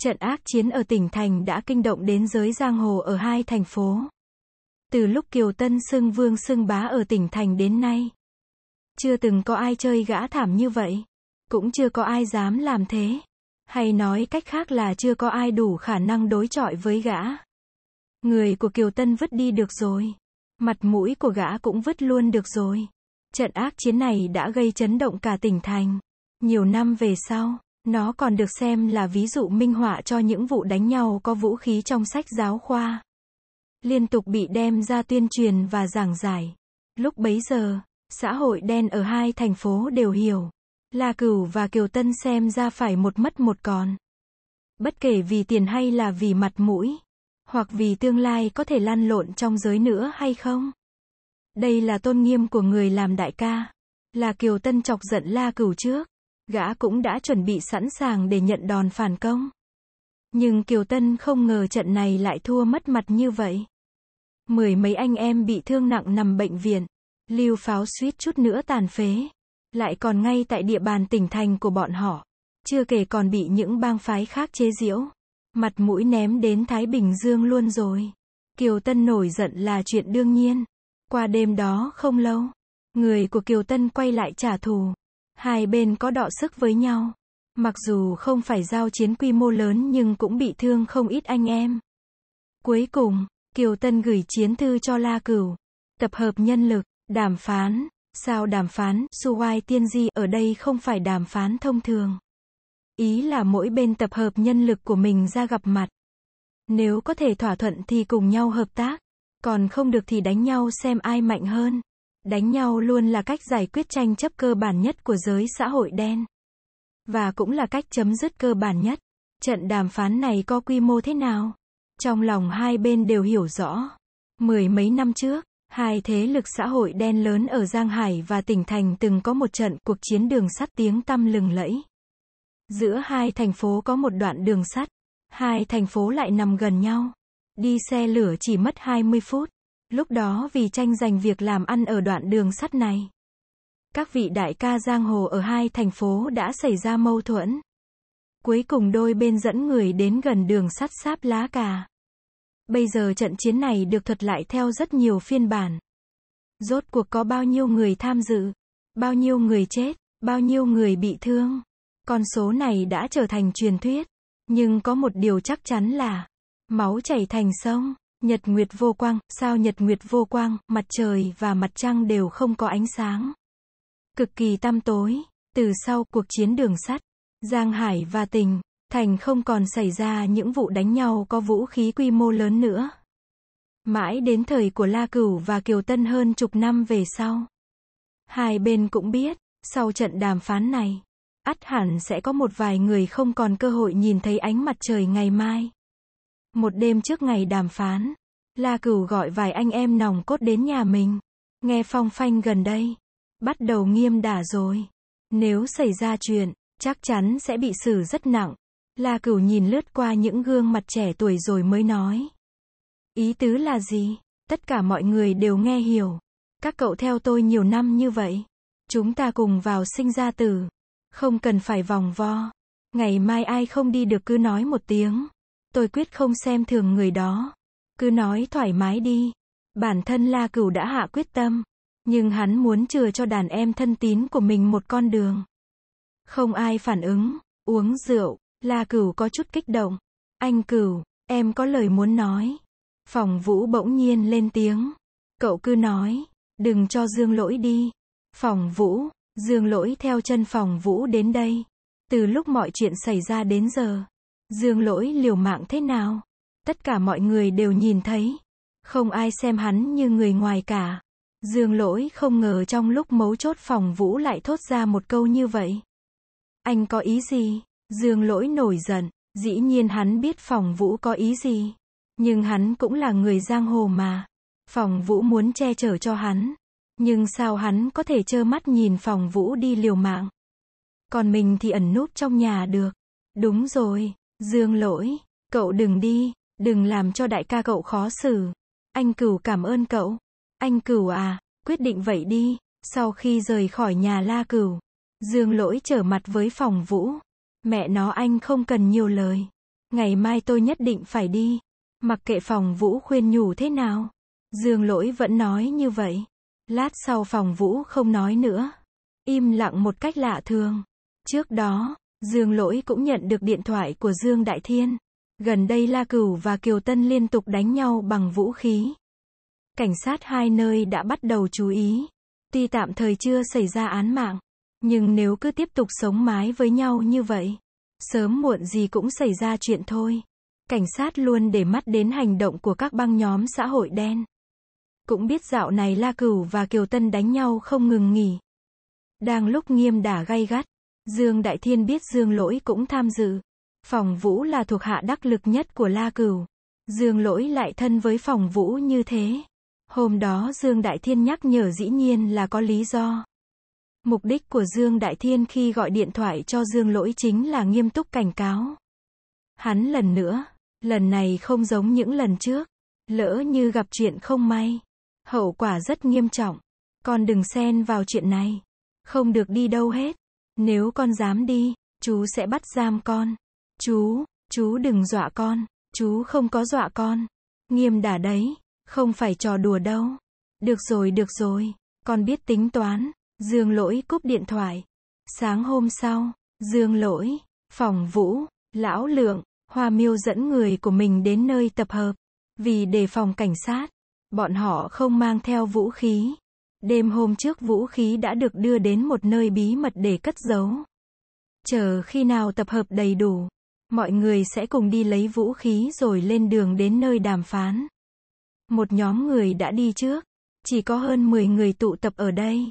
Trận ác chiến ở tỉnh thành đã kinh động đến giới giang hồ ở hai thành phố. Từ lúc Kiều Tân xưng vương xưng bá ở tỉnh thành đến nay. Chưa từng có ai chơi gã thảm như vậy. Cũng chưa có ai dám làm thế. Hay nói cách khác là chưa có ai đủ khả năng đối chọi với gã. Người của Kiều Tân vứt đi được rồi. Mặt mũi của gã cũng vứt luôn được rồi. Trận ác chiến này đã gây chấn động cả tỉnh thành. Nhiều năm về sau, nó còn được xem là ví dụ minh họa cho những vụ đánh nhau có vũ khí trong sách giáo khoa. Liên tục bị đem ra tuyên truyền và giảng giải. Lúc bấy giờ, xã hội đen ở hai thành phố đều hiểu. La Cửu và Kiều Tân xem ra phải một mất một còn. Bất kể vì tiền hay là vì mặt mũi, hoặc vì tương lai có thể lan lộn trong giới nữa hay không. Đây là tôn nghiêm của người làm đại ca. Là Kiều Tân chọc giận La Cửu trước. Gã cũng đã chuẩn bị sẵn sàng để nhận đòn phản công. Nhưng Kiều Tân không ngờ trận này lại thua mất mặt như vậy. Mười mấy anh em bị thương nặng nằm bệnh viện. Lưu pháo suýt chút nữa tàn phế. Lại còn ngay tại địa bàn tỉnh thành của bọn họ. Chưa kể còn bị những bang phái khác chế giễu. Mặt mũi ném đến Thái Bình Dương luôn rồi. Kiều Tân nổi giận là chuyện đương nhiên. Qua đêm đó không lâu, người của Kiều Tân quay lại trả thù. Hai bên có đọ sức với nhau. Mặc dù không phải giao chiến quy mô lớn nhưng cũng bị thương không ít anh em. Cuối cùng, Kiều Tân gửi chiến thư cho La Cửu. Tập hợp nhân lực, đàm phán. Sao đàm phán, Suwai Tiên Di ở đây không phải đàm phán thông thường. Ý là mỗi bên tập hợp nhân lực của mình ra gặp mặt. Nếu có thể thỏa thuận thì cùng nhau hợp tác, còn không được thì đánh nhau xem ai mạnh hơn đánh nhau luôn là cách giải quyết tranh chấp cơ bản nhất của giới xã hội đen và cũng là cách chấm dứt cơ bản nhất trận đàm phán này có quy mô thế nào trong lòng hai bên đều hiểu rõ mười mấy năm trước hai thế lực xã hội đen lớn ở giang hải và tỉnh thành từng có một trận cuộc chiến đường sắt tiếng tăm lừng lẫy giữa hai thành phố có một đoạn đường sắt hai thành phố lại nằm gần nhau đi xe lửa chỉ mất 20 phút Lúc đó vì tranh giành việc làm ăn ở đoạn đường sắt này. Các vị đại ca giang hồ ở hai thành phố đã xảy ra mâu thuẫn. Cuối cùng đôi bên dẫn người đến gần đường sắt sáp lá cà. Bây giờ trận chiến này được thuật lại theo rất nhiều phiên bản. Rốt cuộc có bao nhiêu người tham dự, bao nhiêu người chết, bao nhiêu người bị thương. Con số này đã trở thành truyền thuyết. Nhưng có một điều chắc chắn là, máu chảy thành sông. Nhật nguyệt vô quang, sao nhật nguyệt vô quang, mặt trời và mặt trăng đều không có ánh sáng. Cực kỳ tăm tối, từ sau cuộc chiến đường sắt, Giang Hải và Tình, Thành không còn xảy ra những vụ đánh nhau có vũ khí quy mô lớn nữa. Mãi đến thời của La Cửu và Kiều Tân hơn chục năm về sau. Hai bên cũng biết, sau trận đàm phán này, ắt hẳn sẽ có một vài người không còn cơ hội nhìn thấy ánh mặt trời ngày mai. Một đêm trước ngày đàm phán, La Cửu gọi vài anh em nòng cốt đến nhà mình. Nghe phong phanh gần đây, bắt đầu nghiêm đả rồi. Nếu xảy ra chuyện, chắc chắn sẽ bị xử rất nặng. La Cửu nhìn lướt qua những gương mặt trẻ tuổi rồi mới nói. Ý tứ là gì? Tất cả mọi người đều nghe hiểu. Các cậu theo tôi nhiều năm như vậy. Chúng ta cùng vào sinh ra tử. Không cần phải vòng vo. Ngày mai ai không đi được cứ nói một tiếng tôi quyết không xem thường người đó. Cứ nói thoải mái đi. Bản thân La Cửu đã hạ quyết tâm, nhưng hắn muốn chừa cho đàn em thân tín của mình một con đường. Không ai phản ứng, uống rượu, La Cửu có chút kích động. Anh Cửu, em có lời muốn nói. Phòng Vũ bỗng nhiên lên tiếng. Cậu cứ nói, đừng cho Dương Lỗi đi. Phòng Vũ, Dương Lỗi theo chân Phòng Vũ đến đây. Từ lúc mọi chuyện xảy ra đến giờ, Dương lỗi liều mạng thế nào? Tất cả mọi người đều nhìn thấy. Không ai xem hắn như người ngoài cả. Dương lỗi không ngờ trong lúc mấu chốt phòng vũ lại thốt ra một câu như vậy. Anh có ý gì? Dương lỗi nổi giận. Dĩ nhiên hắn biết phòng vũ có ý gì. Nhưng hắn cũng là người giang hồ mà. Phòng vũ muốn che chở cho hắn. Nhưng sao hắn có thể trơ mắt nhìn phòng vũ đi liều mạng. Còn mình thì ẩn núp trong nhà được. Đúng rồi, Dương lỗi, cậu đừng đi, đừng làm cho đại ca cậu khó xử. Anh cửu cảm ơn cậu. Anh cửu à, quyết định vậy đi. Sau khi rời khỏi nhà la cửu, Dương lỗi trở mặt với phòng vũ. Mẹ nó anh không cần nhiều lời. Ngày mai tôi nhất định phải đi. Mặc kệ phòng vũ khuyên nhủ thế nào. Dương lỗi vẫn nói như vậy. Lát sau phòng vũ không nói nữa. Im lặng một cách lạ thường. Trước đó, Dương Lỗi cũng nhận được điện thoại của Dương Đại Thiên. Gần đây La Cửu và Kiều Tân liên tục đánh nhau bằng vũ khí. Cảnh sát hai nơi đã bắt đầu chú ý. Tuy tạm thời chưa xảy ra án mạng, nhưng nếu cứ tiếp tục sống mái với nhau như vậy, sớm muộn gì cũng xảy ra chuyện thôi. Cảnh sát luôn để mắt đến hành động của các băng nhóm xã hội đen. Cũng biết dạo này La Cửu và Kiều Tân đánh nhau không ngừng nghỉ. Đang lúc nghiêm đả gay gắt, Dương Đại Thiên biết Dương Lỗi cũng tham dự. Phòng Vũ là thuộc hạ đắc lực nhất của La Cửu. Dương Lỗi lại thân với Phòng Vũ như thế. Hôm đó Dương Đại Thiên nhắc nhở dĩ nhiên là có lý do. Mục đích của Dương Đại Thiên khi gọi điện thoại cho Dương Lỗi chính là nghiêm túc cảnh cáo. Hắn lần nữa, lần này không giống những lần trước. Lỡ như gặp chuyện không may. Hậu quả rất nghiêm trọng. Con đừng xen vào chuyện này. Không được đi đâu hết. Nếu con dám đi, chú sẽ bắt giam con. Chú, chú đừng dọa con, chú không có dọa con. Nghiêm đả đấy, không phải trò đùa đâu. Được rồi, được rồi, con biết tính toán. Dương lỗi cúp điện thoại. Sáng hôm sau, Dương lỗi, phòng vũ, lão lượng, hoa miêu dẫn người của mình đến nơi tập hợp. Vì đề phòng cảnh sát, bọn họ không mang theo vũ khí. Đêm hôm trước vũ khí đã được đưa đến một nơi bí mật để cất giấu. Chờ khi nào tập hợp đầy đủ, mọi người sẽ cùng đi lấy vũ khí rồi lên đường đến nơi đàm phán. Một nhóm người đã đi trước, chỉ có hơn 10 người tụ tập ở đây.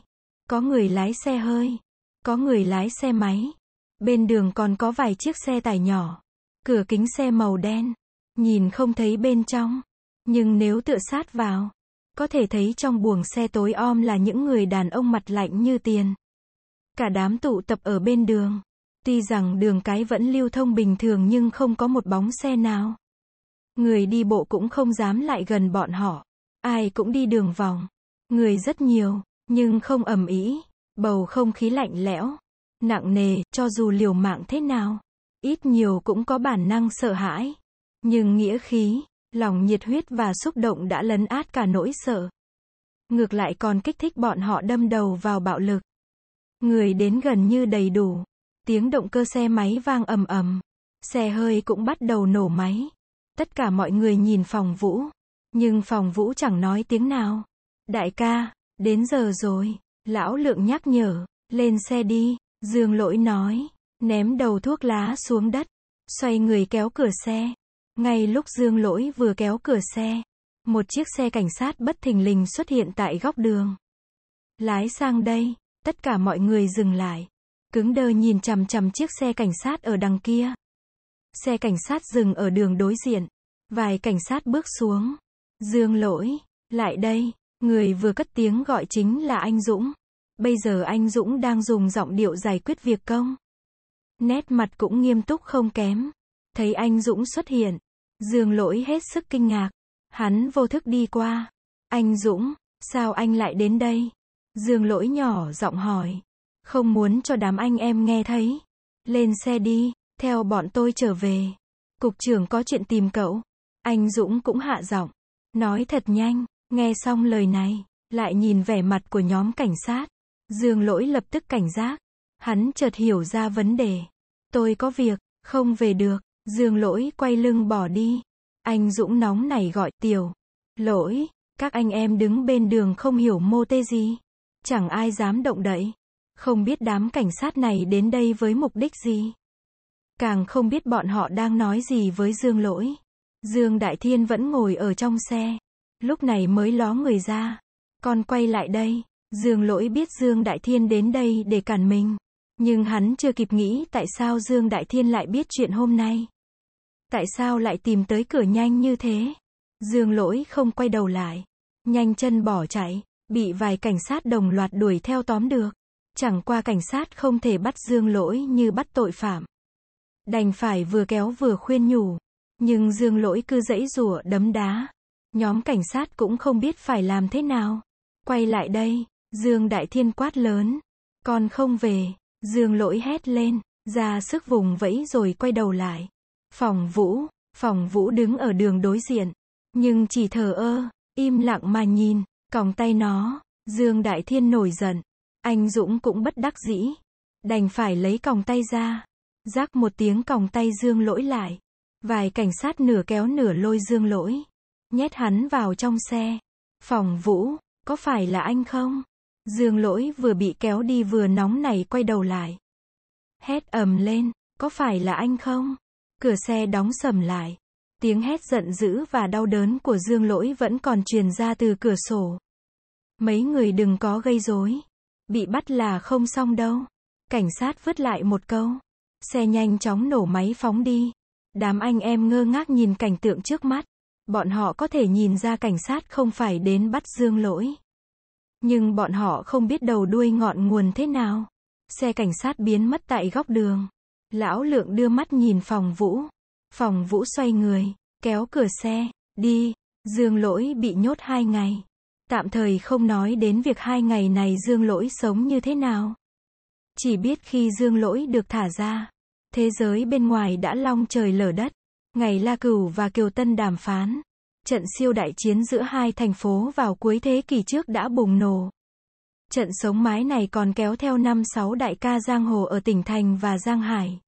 Có người lái xe hơi, có người lái xe máy. Bên đường còn có vài chiếc xe tải nhỏ, cửa kính xe màu đen, nhìn không thấy bên trong, nhưng nếu tựa sát vào, có thể thấy trong buồng xe tối om là những người đàn ông mặt lạnh như tiền. Cả đám tụ tập ở bên đường. Tuy rằng đường cái vẫn lưu thông bình thường nhưng không có một bóng xe nào. Người đi bộ cũng không dám lại gần bọn họ. Ai cũng đi đường vòng. Người rất nhiều, nhưng không ẩm ý. Bầu không khí lạnh lẽo, nặng nề, cho dù liều mạng thế nào. Ít nhiều cũng có bản năng sợ hãi. Nhưng nghĩa khí, lòng nhiệt huyết và xúc động đã lấn át cả nỗi sợ. Ngược lại còn kích thích bọn họ đâm đầu vào bạo lực. Người đến gần như đầy đủ. Tiếng động cơ xe máy vang ầm ầm. Xe hơi cũng bắt đầu nổ máy. Tất cả mọi người nhìn phòng vũ. Nhưng phòng vũ chẳng nói tiếng nào. Đại ca, đến giờ rồi. Lão lượng nhắc nhở. Lên xe đi. Dương lỗi nói. Ném đầu thuốc lá xuống đất. Xoay người kéo cửa xe. Ngay lúc Dương Lỗi vừa kéo cửa xe, một chiếc xe cảnh sát bất thình lình xuất hiện tại góc đường. Lái sang đây, tất cả mọi người dừng lại, cứng đơ nhìn chằm chằm chiếc xe cảnh sát ở đằng kia. Xe cảnh sát dừng ở đường đối diện, vài cảnh sát bước xuống. Dương Lỗi, lại đây, người vừa cất tiếng gọi chính là anh Dũng. Bây giờ anh Dũng đang dùng giọng điệu giải quyết việc công. Nét mặt cũng nghiêm túc không kém. Thấy anh Dũng xuất hiện, Dương lỗi hết sức kinh ngạc. Hắn vô thức đi qua. Anh Dũng, sao anh lại đến đây? Dương lỗi nhỏ giọng hỏi. Không muốn cho đám anh em nghe thấy. Lên xe đi, theo bọn tôi trở về. Cục trưởng có chuyện tìm cậu. Anh Dũng cũng hạ giọng. Nói thật nhanh, nghe xong lời này, lại nhìn vẻ mặt của nhóm cảnh sát. Dương lỗi lập tức cảnh giác. Hắn chợt hiểu ra vấn đề. Tôi có việc, không về được. Dương lỗi quay lưng bỏ đi. Anh Dũng nóng này gọi tiểu. Lỗi, các anh em đứng bên đường không hiểu mô tê gì. Chẳng ai dám động đậy. Không biết đám cảnh sát này đến đây với mục đích gì. Càng không biết bọn họ đang nói gì với Dương lỗi. Dương Đại Thiên vẫn ngồi ở trong xe. Lúc này mới ló người ra. Con quay lại đây. Dương lỗi biết Dương Đại Thiên đến đây để cản mình. Nhưng hắn chưa kịp nghĩ tại sao Dương Đại Thiên lại biết chuyện hôm nay. Tại sao lại tìm tới cửa nhanh như thế? Dương lỗi không quay đầu lại. Nhanh chân bỏ chạy, bị vài cảnh sát đồng loạt đuổi theo tóm được. Chẳng qua cảnh sát không thể bắt Dương lỗi như bắt tội phạm. Đành phải vừa kéo vừa khuyên nhủ. Nhưng Dương lỗi cứ dãy rủa đấm đá. Nhóm cảnh sát cũng không biết phải làm thế nào. Quay lại đây, Dương Đại Thiên quát lớn. Con không về, Dương lỗi hét lên, ra sức vùng vẫy rồi quay đầu lại. Phòng Vũ, Phòng Vũ đứng ở đường đối diện, nhưng chỉ thờ ơ, im lặng mà nhìn, còng tay nó, Dương Đại Thiên nổi giận, anh Dũng cũng bất đắc dĩ, đành phải lấy còng tay ra, rác một tiếng còng tay Dương lỗi lại, vài cảnh sát nửa kéo nửa lôi Dương lỗi, nhét hắn vào trong xe, Phòng Vũ, có phải là anh không? Dương lỗi vừa bị kéo đi vừa nóng này quay đầu lại. Hét ầm lên, có phải là anh không? Cửa xe đóng sầm lại. Tiếng hét giận dữ và đau đớn của Dương Lỗi vẫn còn truyền ra từ cửa sổ. Mấy người đừng có gây rối, bị bắt là không xong đâu. Cảnh sát vứt lại một câu. Xe nhanh chóng nổ máy phóng đi. Đám anh em ngơ ngác nhìn cảnh tượng trước mắt. Bọn họ có thể nhìn ra cảnh sát không phải đến bắt Dương Lỗi. Nhưng bọn họ không biết đầu đuôi ngọn nguồn thế nào. Xe cảnh sát biến mất tại góc đường. Lão lượng đưa mắt nhìn phòng vũ. Phòng vũ xoay người, kéo cửa xe, đi. Dương lỗi bị nhốt hai ngày. Tạm thời không nói đến việc hai ngày này dương lỗi sống như thế nào. Chỉ biết khi dương lỗi được thả ra, thế giới bên ngoài đã long trời lở đất. Ngày La Cửu và Kiều Tân đàm phán. Trận siêu đại chiến giữa hai thành phố vào cuối thế kỷ trước đã bùng nổ. Trận sống mái này còn kéo theo năm sáu đại ca giang hồ ở tỉnh Thành và Giang Hải.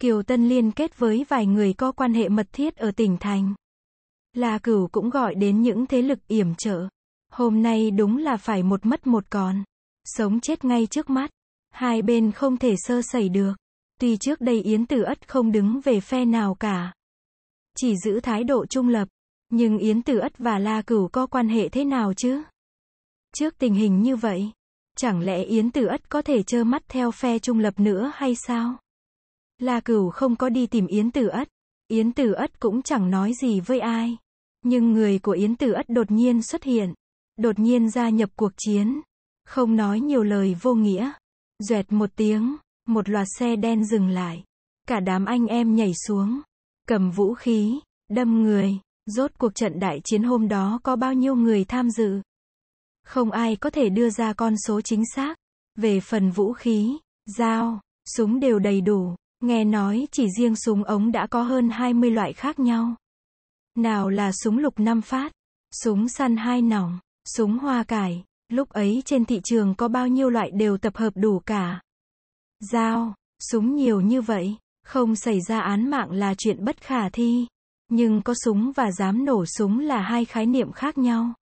Kiều Tân liên kết với vài người có quan hệ mật thiết ở tỉnh Thành. la cửu cũng gọi đến những thế lực yểm trợ. Hôm nay đúng là phải một mất một còn. Sống chết ngay trước mắt. Hai bên không thể sơ sẩy được. Tuy trước đây Yến Tử Ất không đứng về phe nào cả. Chỉ giữ thái độ trung lập. Nhưng Yến Tử Ất và La Cửu có quan hệ thế nào chứ? Trước tình hình như vậy, chẳng lẽ Yến Tử Ất có thể trơ mắt theo phe trung lập nữa hay sao? La Cửu không có đi tìm Yến Tử Ất, Yến Tử Ất cũng chẳng nói gì với ai. Nhưng người của Yến Tử Ất đột nhiên xuất hiện, đột nhiên gia nhập cuộc chiến, không nói nhiều lời vô nghĩa. Duẹt một tiếng, một loạt xe đen dừng lại. Cả đám anh em nhảy xuống, cầm vũ khí, đâm người. Rốt cuộc trận đại chiến hôm đó có bao nhiêu người tham dự? Không ai có thể đưa ra con số chính xác. Về phần vũ khí, dao, súng đều đầy đủ. Nghe nói chỉ riêng súng ống đã có hơn 20 loại khác nhau. Nào là súng lục 5 phát, súng săn hai nòng, súng hoa cải. Lúc ấy trên thị trường có bao nhiêu loại đều tập hợp đủ cả. Dao, súng nhiều như vậy, không xảy ra án mạng là chuyện bất khả thi. Nhưng có súng và dám nổ súng là hai khái niệm khác nhau.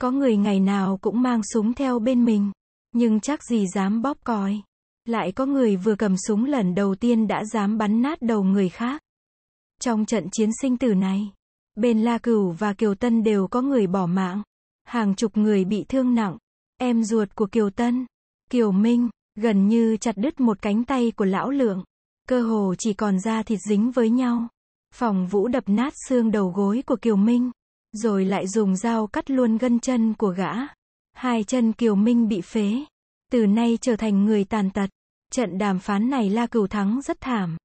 Có người ngày nào cũng mang súng theo bên mình, nhưng chắc gì dám bóp còi. Lại có người vừa cầm súng lần đầu tiên đã dám bắn nát đầu người khác. Trong trận chiến sinh tử này, bên La Cửu và Kiều Tân đều có người bỏ mạng. Hàng chục người bị thương nặng. Em ruột của Kiều Tân, Kiều Minh, gần như chặt đứt một cánh tay của lão lượng. Cơ hồ chỉ còn da thịt dính với nhau. Phòng vũ đập nát xương đầu gối của Kiều Minh rồi lại dùng dao cắt luôn gân chân của gã. Hai chân Kiều Minh bị phế, từ nay trở thành người tàn tật. Trận đàm phán này La Cửu thắng rất thảm.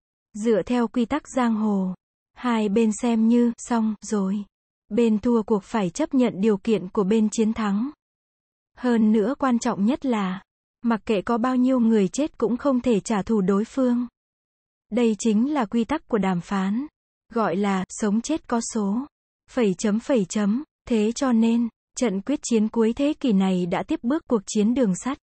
Dựa theo quy tắc giang hồ, hai bên xem như xong rồi. Bên thua cuộc phải chấp nhận điều kiện của bên chiến thắng. Hơn nữa quan trọng nhất là, mặc kệ có bao nhiêu người chết cũng không thể trả thù đối phương. Đây chính là quy tắc của đàm phán, gọi là sống chết có số phẩy chấm phẩy chấm. Thế cho nên, trận quyết chiến cuối thế kỷ này đã tiếp bước cuộc chiến đường sắt,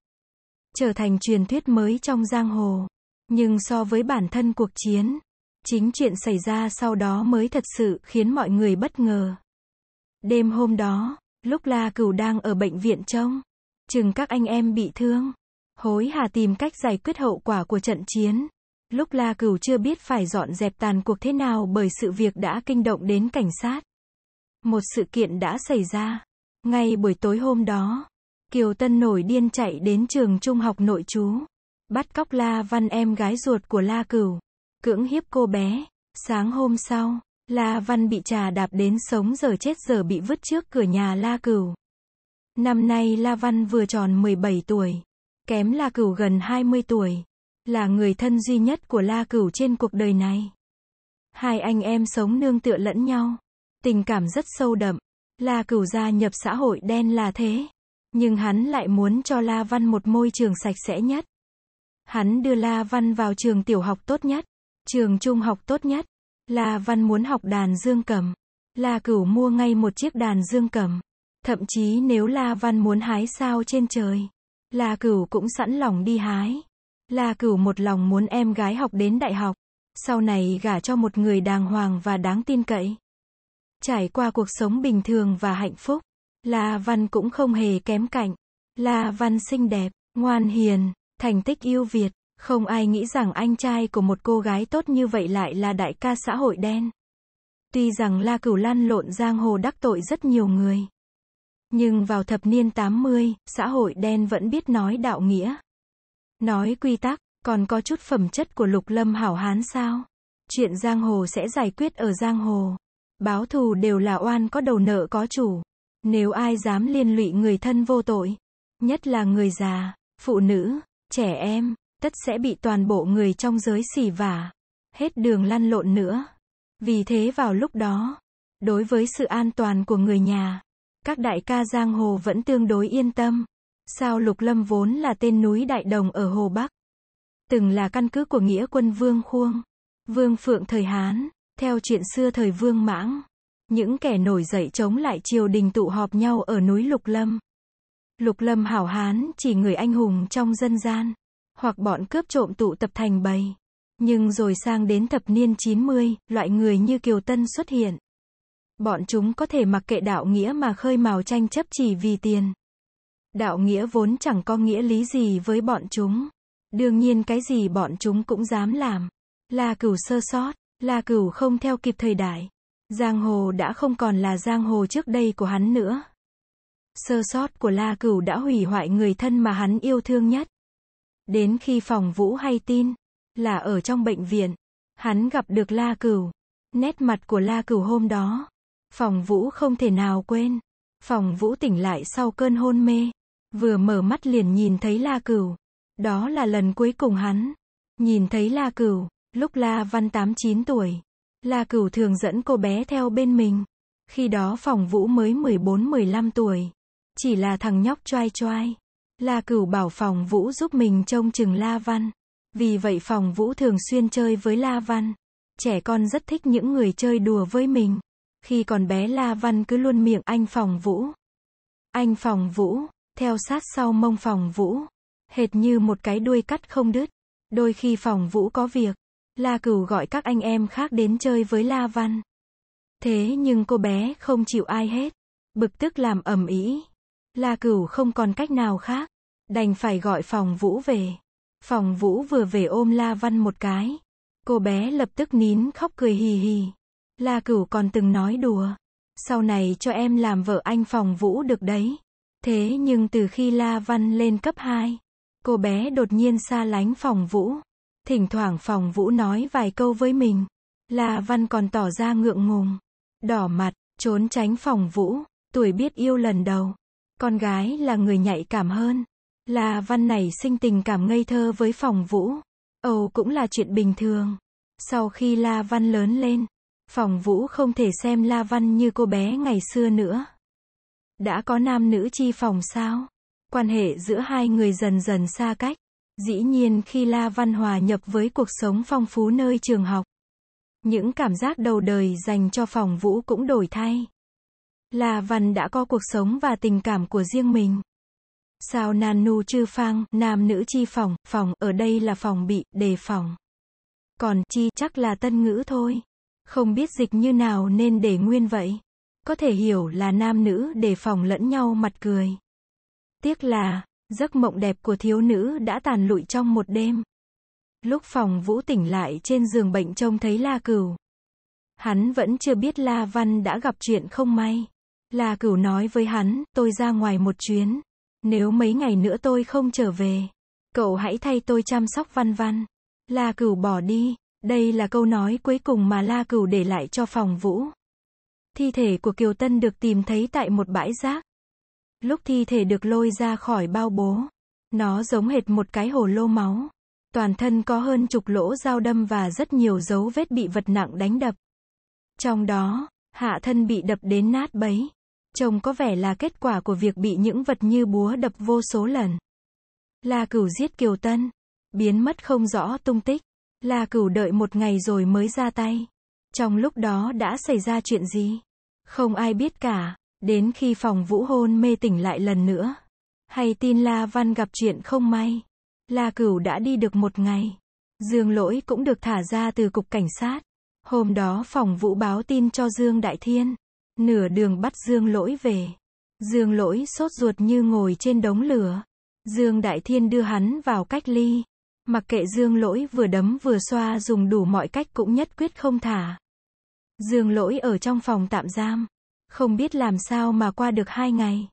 trở thành truyền thuyết mới trong giang hồ. Nhưng so với bản thân cuộc chiến, chính chuyện xảy ra sau đó mới thật sự khiến mọi người bất ngờ. Đêm hôm đó, lúc La Cửu đang ở bệnh viện trông, chừng các anh em bị thương, hối hà tìm cách giải quyết hậu quả của trận chiến. Lúc La Cửu chưa biết phải dọn dẹp tàn cuộc thế nào bởi sự việc đã kinh động đến cảnh sát. Một sự kiện đã xảy ra. Ngay buổi tối hôm đó, Kiều Tân nổi điên chạy đến trường trung học nội chú. Bắt cóc La Văn em gái ruột của La Cửu. Cưỡng hiếp cô bé. Sáng hôm sau, La Văn bị trà đạp đến sống giờ chết giờ bị vứt trước cửa nhà La Cửu. Năm nay La Văn vừa tròn 17 tuổi. Kém La Cửu gần 20 tuổi. Là người thân duy nhất của La Cửu trên cuộc đời này. Hai anh em sống nương tựa lẫn nhau. Tình cảm rất sâu đậm. La Cửu gia nhập xã hội đen là thế. Nhưng hắn lại muốn cho La Văn một môi trường sạch sẽ nhất. Hắn đưa La Văn vào trường tiểu học tốt nhất, trường trung học tốt nhất. La Văn muốn học đàn dương cầm. La Cửu mua ngay một chiếc đàn dương cầm. Thậm chí nếu La Văn muốn hái sao trên trời, La Cửu cũng sẵn lòng đi hái. La Cửu một lòng muốn em gái học đến đại học, sau này gả cho một người đàng hoàng và đáng tin cậy. Trải qua cuộc sống bình thường và hạnh phúc, La Văn cũng không hề kém cạnh. La Văn xinh đẹp, ngoan hiền, thành tích yêu Việt, không ai nghĩ rằng anh trai của một cô gái tốt như vậy lại là đại ca xã hội đen. Tuy rằng La Cửu Lan lộn giang hồ đắc tội rất nhiều người. Nhưng vào thập niên 80, xã hội đen vẫn biết nói đạo nghĩa. Nói quy tắc, còn có chút phẩm chất của lục lâm hảo hán sao? Chuyện giang hồ sẽ giải quyết ở giang hồ. Báo thù đều là oan có đầu nợ có chủ. Nếu ai dám liên lụy người thân vô tội, nhất là người già, phụ nữ, trẻ em, tất sẽ bị toàn bộ người trong giới xỉ vả. Hết đường lăn lộn nữa. Vì thế vào lúc đó, đối với sự an toàn của người nhà, các đại ca giang hồ vẫn tương đối yên tâm. Sao Lục Lâm vốn là tên núi Đại Đồng ở Hồ Bắc. Từng là căn cứ của nghĩa quân Vương Khuông, Vương Phượng thời Hán. Theo chuyện xưa thời Vương Mãng, những kẻ nổi dậy chống lại triều đình tụ họp nhau ở núi Lục Lâm. Lục Lâm hảo hán chỉ người anh hùng trong dân gian, hoặc bọn cướp trộm tụ tập thành bầy. Nhưng rồi sang đến thập niên 90, loại người như Kiều Tân xuất hiện. Bọn chúng có thể mặc kệ đạo nghĩa mà khơi mào tranh chấp chỉ vì tiền. Đạo nghĩa vốn chẳng có nghĩa lý gì với bọn chúng. Đương nhiên cái gì bọn chúng cũng dám làm. Là cửu sơ sót. La Cửu không theo kịp thời đại. Giang hồ đã không còn là giang hồ trước đây của hắn nữa. Sơ sót của La Cửu đã hủy hoại người thân mà hắn yêu thương nhất. Đến khi phòng Vũ hay tin là ở trong bệnh viện, hắn gặp được La Cửu. Nét mặt của La Cửu hôm đó, phòng Vũ không thể nào quên. Phòng Vũ tỉnh lại sau cơn hôn mê, vừa mở mắt liền nhìn thấy La Cửu. Đó là lần cuối cùng hắn nhìn thấy La Cửu. Lúc La Văn 8-9 tuổi, La Cửu thường dẫn cô bé theo bên mình. Khi đó phòng Vũ mới 14-15 tuổi. Chỉ là thằng nhóc choai choai. La Cửu bảo phòng Vũ giúp mình trông chừng La Văn. Vì vậy phòng Vũ thường xuyên chơi với La Văn. Trẻ con rất thích những người chơi đùa với mình. Khi còn bé La Văn cứ luôn miệng anh phòng Vũ. Anh phòng Vũ, theo sát sau mông phòng Vũ. Hệt như một cái đuôi cắt không đứt. Đôi khi phòng Vũ có việc, La Cửu gọi các anh em khác đến chơi với La Văn. Thế nhưng cô bé không chịu ai hết, bực tức làm ầm ĩ. La Cửu không còn cách nào khác, đành phải gọi phòng Vũ về. Phòng Vũ vừa về ôm La Văn một cái, cô bé lập tức nín khóc cười hì hì. La Cửu còn từng nói đùa, sau này cho em làm vợ anh phòng Vũ được đấy. Thế nhưng từ khi La Văn lên cấp 2, cô bé đột nhiên xa lánh phòng Vũ. Thỉnh thoảng phòng Vũ nói vài câu với mình. La Văn còn tỏ ra ngượng ngùng. Đỏ mặt, trốn tránh phòng Vũ. Tuổi biết yêu lần đầu. Con gái là người nhạy cảm hơn. La Văn này sinh tình cảm ngây thơ với phòng Vũ. Âu cũng là chuyện bình thường. Sau khi La Văn lớn lên, phòng Vũ không thể xem La Văn như cô bé ngày xưa nữa. Đã có nam nữ chi phòng sao? Quan hệ giữa hai người dần dần xa cách. Dĩ nhiên khi La Văn hòa nhập với cuộc sống phong phú nơi trường học, những cảm giác đầu đời dành cho phòng vũ cũng đổi thay. La Văn đã có cuộc sống và tình cảm của riêng mình. Sao nan nu chư phang, nam nữ chi phòng, phòng, ở đây là phòng bị, đề phòng. Còn chi chắc là tân ngữ thôi. Không biết dịch như nào nên để nguyên vậy. Có thể hiểu là nam nữ đề phòng lẫn nhau mặt cười. Tiếc là, Giấc mộng đẹp của thiếu nữ đã tàn lụi trong một đêm. Lúc phòng vũ tỉnh lại trên giường bệnh trông thấy La Cửu. Hắn vẫn chưa biết La Văn đã gặp chuyện không may. La Cửu nói với hắn, tôi ra ngoài một chuyến. Nếu mấy ngày nữa tôi không trở về, cậu hãy thay tôi chăm sóc Văn Văn. La Cửu bỏ đi. Đây là câu nói cuối cùng mà La Cửu để lại cho phòng vũ. Thi thể của Kiều Tân được tìm thấy tại một bãi rác. Lúc thi thể được lôi ra khỏi bao bố, nó giống hệt một cái hồ lô máu. Toàn thân có hơn chục lỗ dao đâm và rất nhiều dấu vết bị vật nặng đánh đập. Trong đó, hạ thân bị đập đến nát bấy. Trông có vẻ là kết quả của việc bị những vật như búa đập vô số lần. La cửu giết Kiều Tân. Biến mất không rõ tung tích. La cửu đợi một ngày rồi mới ra tay. Trong lúc đó đã xảy ra chuyện gì? Không ai biết cả. Đến khi phòng vũ hôn mê tỉnh lại lần nữa. Hay tin La Văn gặp chuyện không may. La Cửu đã đi được một ngày. Dương Lỗi cũng được thả ra từ cục cảnh sát. Hôm đó phòng vũ báo tin cho Dương Đại Thiên. Nửa đường bắt Dương Lỗi về. Dương Lỗi sốt ruột như ngồi trên đống lửa. Dương Đại Thiên đưa hắn vào cách ly. Mặc kệ Dương Lỗi vừa đấm vừa xoa dùng đủ mọi cách cũng nhất quyết không thả. Dương Lỗi ở trong phòng tạm giam. Không biết làm sao mà qua được hai ngày.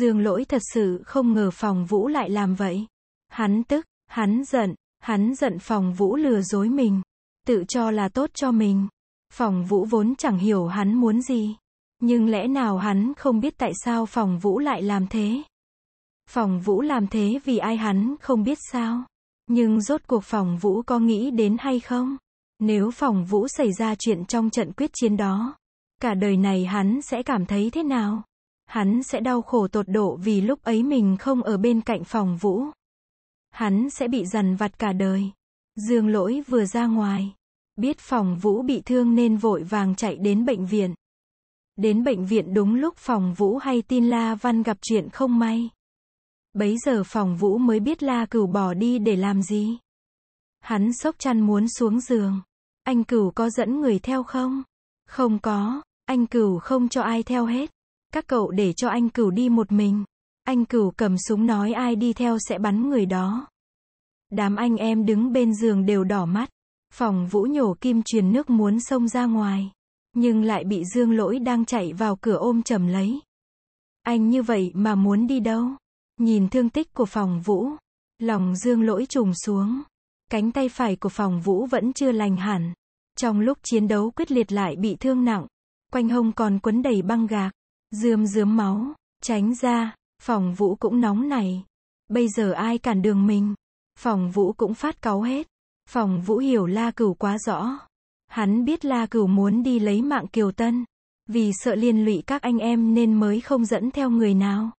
Dương lỗi thật sự không ngờ phòng vũ lại làm vậy. Hắn tức, hắn giận, hắn giận phòng vũ lừa dối mình. Tự cho là tốt cho mình. Phòng vũ vốn chẳng hiểu hắn muốn gì. Nhưng lẽ nào hắn không biết tại sao phòng vũ lại làm thế? Phòng vũ làm thế vì ai hắn không biết sao. Nhưng rốt cuộc phòng vũ có nghĩ đến hay không? Nếu phòng vũ xảy ra chuyện trong trận quyết chiến đó, Cả đời này hắn sẽ cảm thấy thế nào? Hắn sẽ đau khổ tột độ vì lúc ấy mình không ở bên cạnh phòng vũ. Hắn sẽ bị dằn vặt cả đời. Dương lỗi vừa ra ngoài. Biết phòng vũ bị thương nên vội vàng chạy đến bệnh viện. Đến bệnh viện đúng lúc phòng vũ hay tin La Văn gặp chuyện không may. Bấy giờ phòng vũ mới biết La Cửu bỏ đi để làm gì. Hắn sốc chăn muốn xuống giường. Anh Cửu có dẫn người theo không? Không có. Anh cửu không cho ai theo hết. Các cậu để cho anh cửu đi một mình. Anh cửu cầm súng nói ai đi theo sẽ bắn người đó. Đám anh em đứng bên giường đều đỏ mắt. Phòng vũ nhổ kim truyền nước muốn xông ra ngoài. Nhưng lại bị dương lỗi đang chạy vào cửa ôm chầm lấy. Anh như vậy mà muốn đi đâu? Nhìn thương tích của phòng vũ. Lòng dương lỗi trùng xuống. Cánh tay phải của phòng vũ vẫn chưa lành hẳn. Trong lúc chiến đấu quyết liệt lại bị thương nặng quanh hông còn quấn đầy băng gạc, dươm dướm máu, tránh ra, phòng vũ cũng nóng này. Bây giờ ai cản đường mình? Phòng vũ cũng phát cáu hết. Phòng vũ hiểu la cửu quá rõ. Hắn biết la cửu muốn đi lấy mạng kiều tân. Vì sợ liên lụy các anh em nên mới không dẫn theo người nào.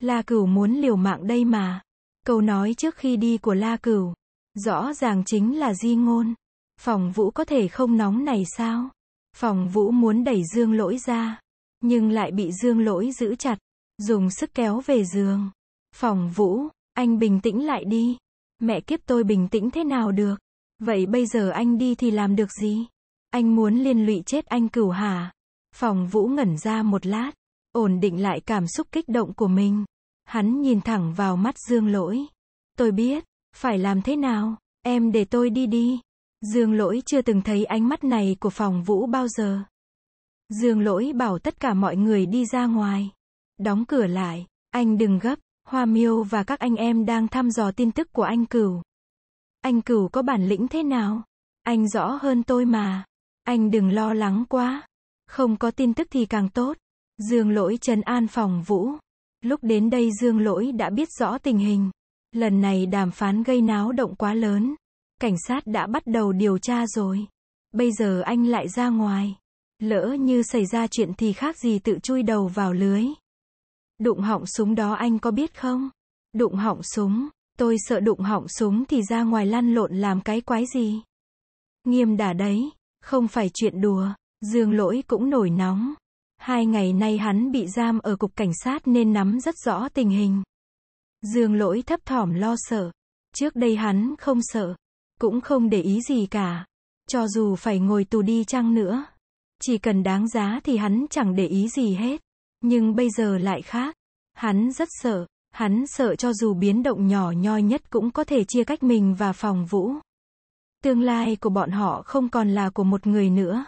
La cửu muốn liều mạng đây mà. Câu nói trước khi đi của la cửu. Rõ ràng chính là di ngôn. Phòng vũ có thể không nóng này sao? Phòng Vũ muốn đẩy Dương Lỗi ra, nhưng lại bị Dương Lỗi giữ chặt, dùng sức kéo về giường. Phòng Vũ, anh bình tĩnh lại đi. Mẹ kiếp tôi bình tĩnh thế nào được? Vậy bây giờ anh đi thì làm được gì? Anh muốn liên lụy chết anh cửu hả? Phòng Vũ ngẩn ra một lát, ổn định lại cảm xúc kích động của mình. Hắn nhìn thẳng vào mắt Dương Lỗi. Tôi biết, phải làm thế nào? Em để tôi đi đi. Dương lỗi chưa từng thấy ánh mắt này của phòng vũ bao giờ. Dương lỗi bảo tất cả mọi người đi ra ngoài. Đóng cửa lại, anh đừng gấp, Hoa Miêu và các anh em đang thăm dò tin tức của anh Cửu. Anh Cửu có bản lĩnh thế nào? Anh rõ hơn tôi mà. Anh đừng lo lắng quá. Không có tin tức thì càng tốt. Dương lỗi trần an phòng vũ. Lúc đến đây Dương lỗi đã biết rõ tình hình. Lần này đàm phán gây náo động quá lớn. Cảnh sát đã bắt đầu điều tra rồi. Bây giờ anh lại ra ngoài. Lỡ như xảy ra chuyện thì khác gì tự chui đầu vào lưới. Đụng họng súng đó anh có biết không? Đụng họng súng, tôi sợ đụng họng súng thì ra ngoài lăn lộn làm cái quái gì. Nghiêm đà đấy, không phải chuyện đùa, dương lỗi cũng nổi nóng. Hai ngày nay hắn bị giam ở cục cảnh sát nên nắm rất rõ tình hình. Dương lỗi thấp thỏm lo sợ. Trước đây hắn không sợ, cũng không để ý gì cả. Cho dù phải ngồi tù đi chăng nữa. Chỉ cần đáng giá thì hắn chẳng để ý gì hết. Nhưng bây giờ lại khác. Hắn rất sợ. Hắn sợ cho dù biến động nhỏ nhoi nhất cũng có thể chia cách mình và phòng vũ. Tương lai của bọn họ không còn là của một người nữa.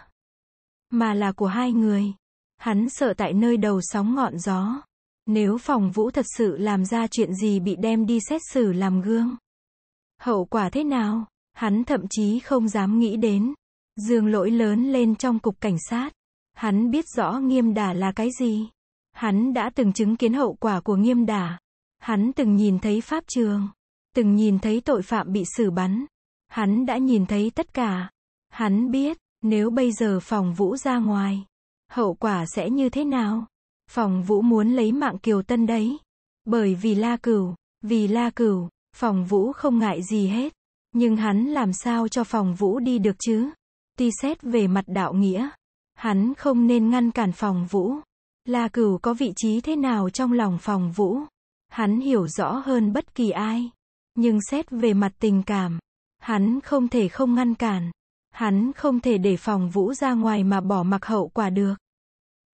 Mà là của hai người. Hắn sợ tại nơi đầu sóng ngọn gió. Nếu phòng vũ thật sự làm ra chuyện gì bị đem đi xét xử làm gương. Hậu quả thế nào? Hắn thậm chí không dám nghĩ đến. Dương lỗi lớn lên trong cục cảnh sát. Hắn biết rõ nghiêm đả là cái gì. Hắn đã từng chứng kiến hậu quả của nghiêm đả Hắn từng nhìn thấy pháp trường. Từng nhìn thấy tội phạm bị xử bắn. Hắn đã nhìn thấy tất cả. Hắn biết, nếu bây giờ phòng vũ ra ngoài, hậu quả sẽ như thế nào? Phòng vũ muốn lấy mạng Kiều Tân đấy. Bởi vì la cửu, vì la cửu, phòng vũ không ngại gì hết. Nhưng hắn làm sao cho phòng vũ đi được chứ? Ti xét về mặt đạo nghĩa. Hắn không nên ngăn cản phòng vũ. La cửu có vị trí thế nào trong lòng phòng vũ? Hắn hiểu rõ hơn bất kỳ ai. Nhưng xét về mặt tình cảm. Hắn không thể không ngăn cản. Hắn không thể để phòng vũ ra ngoài mà bỏ mặc hậu quả được.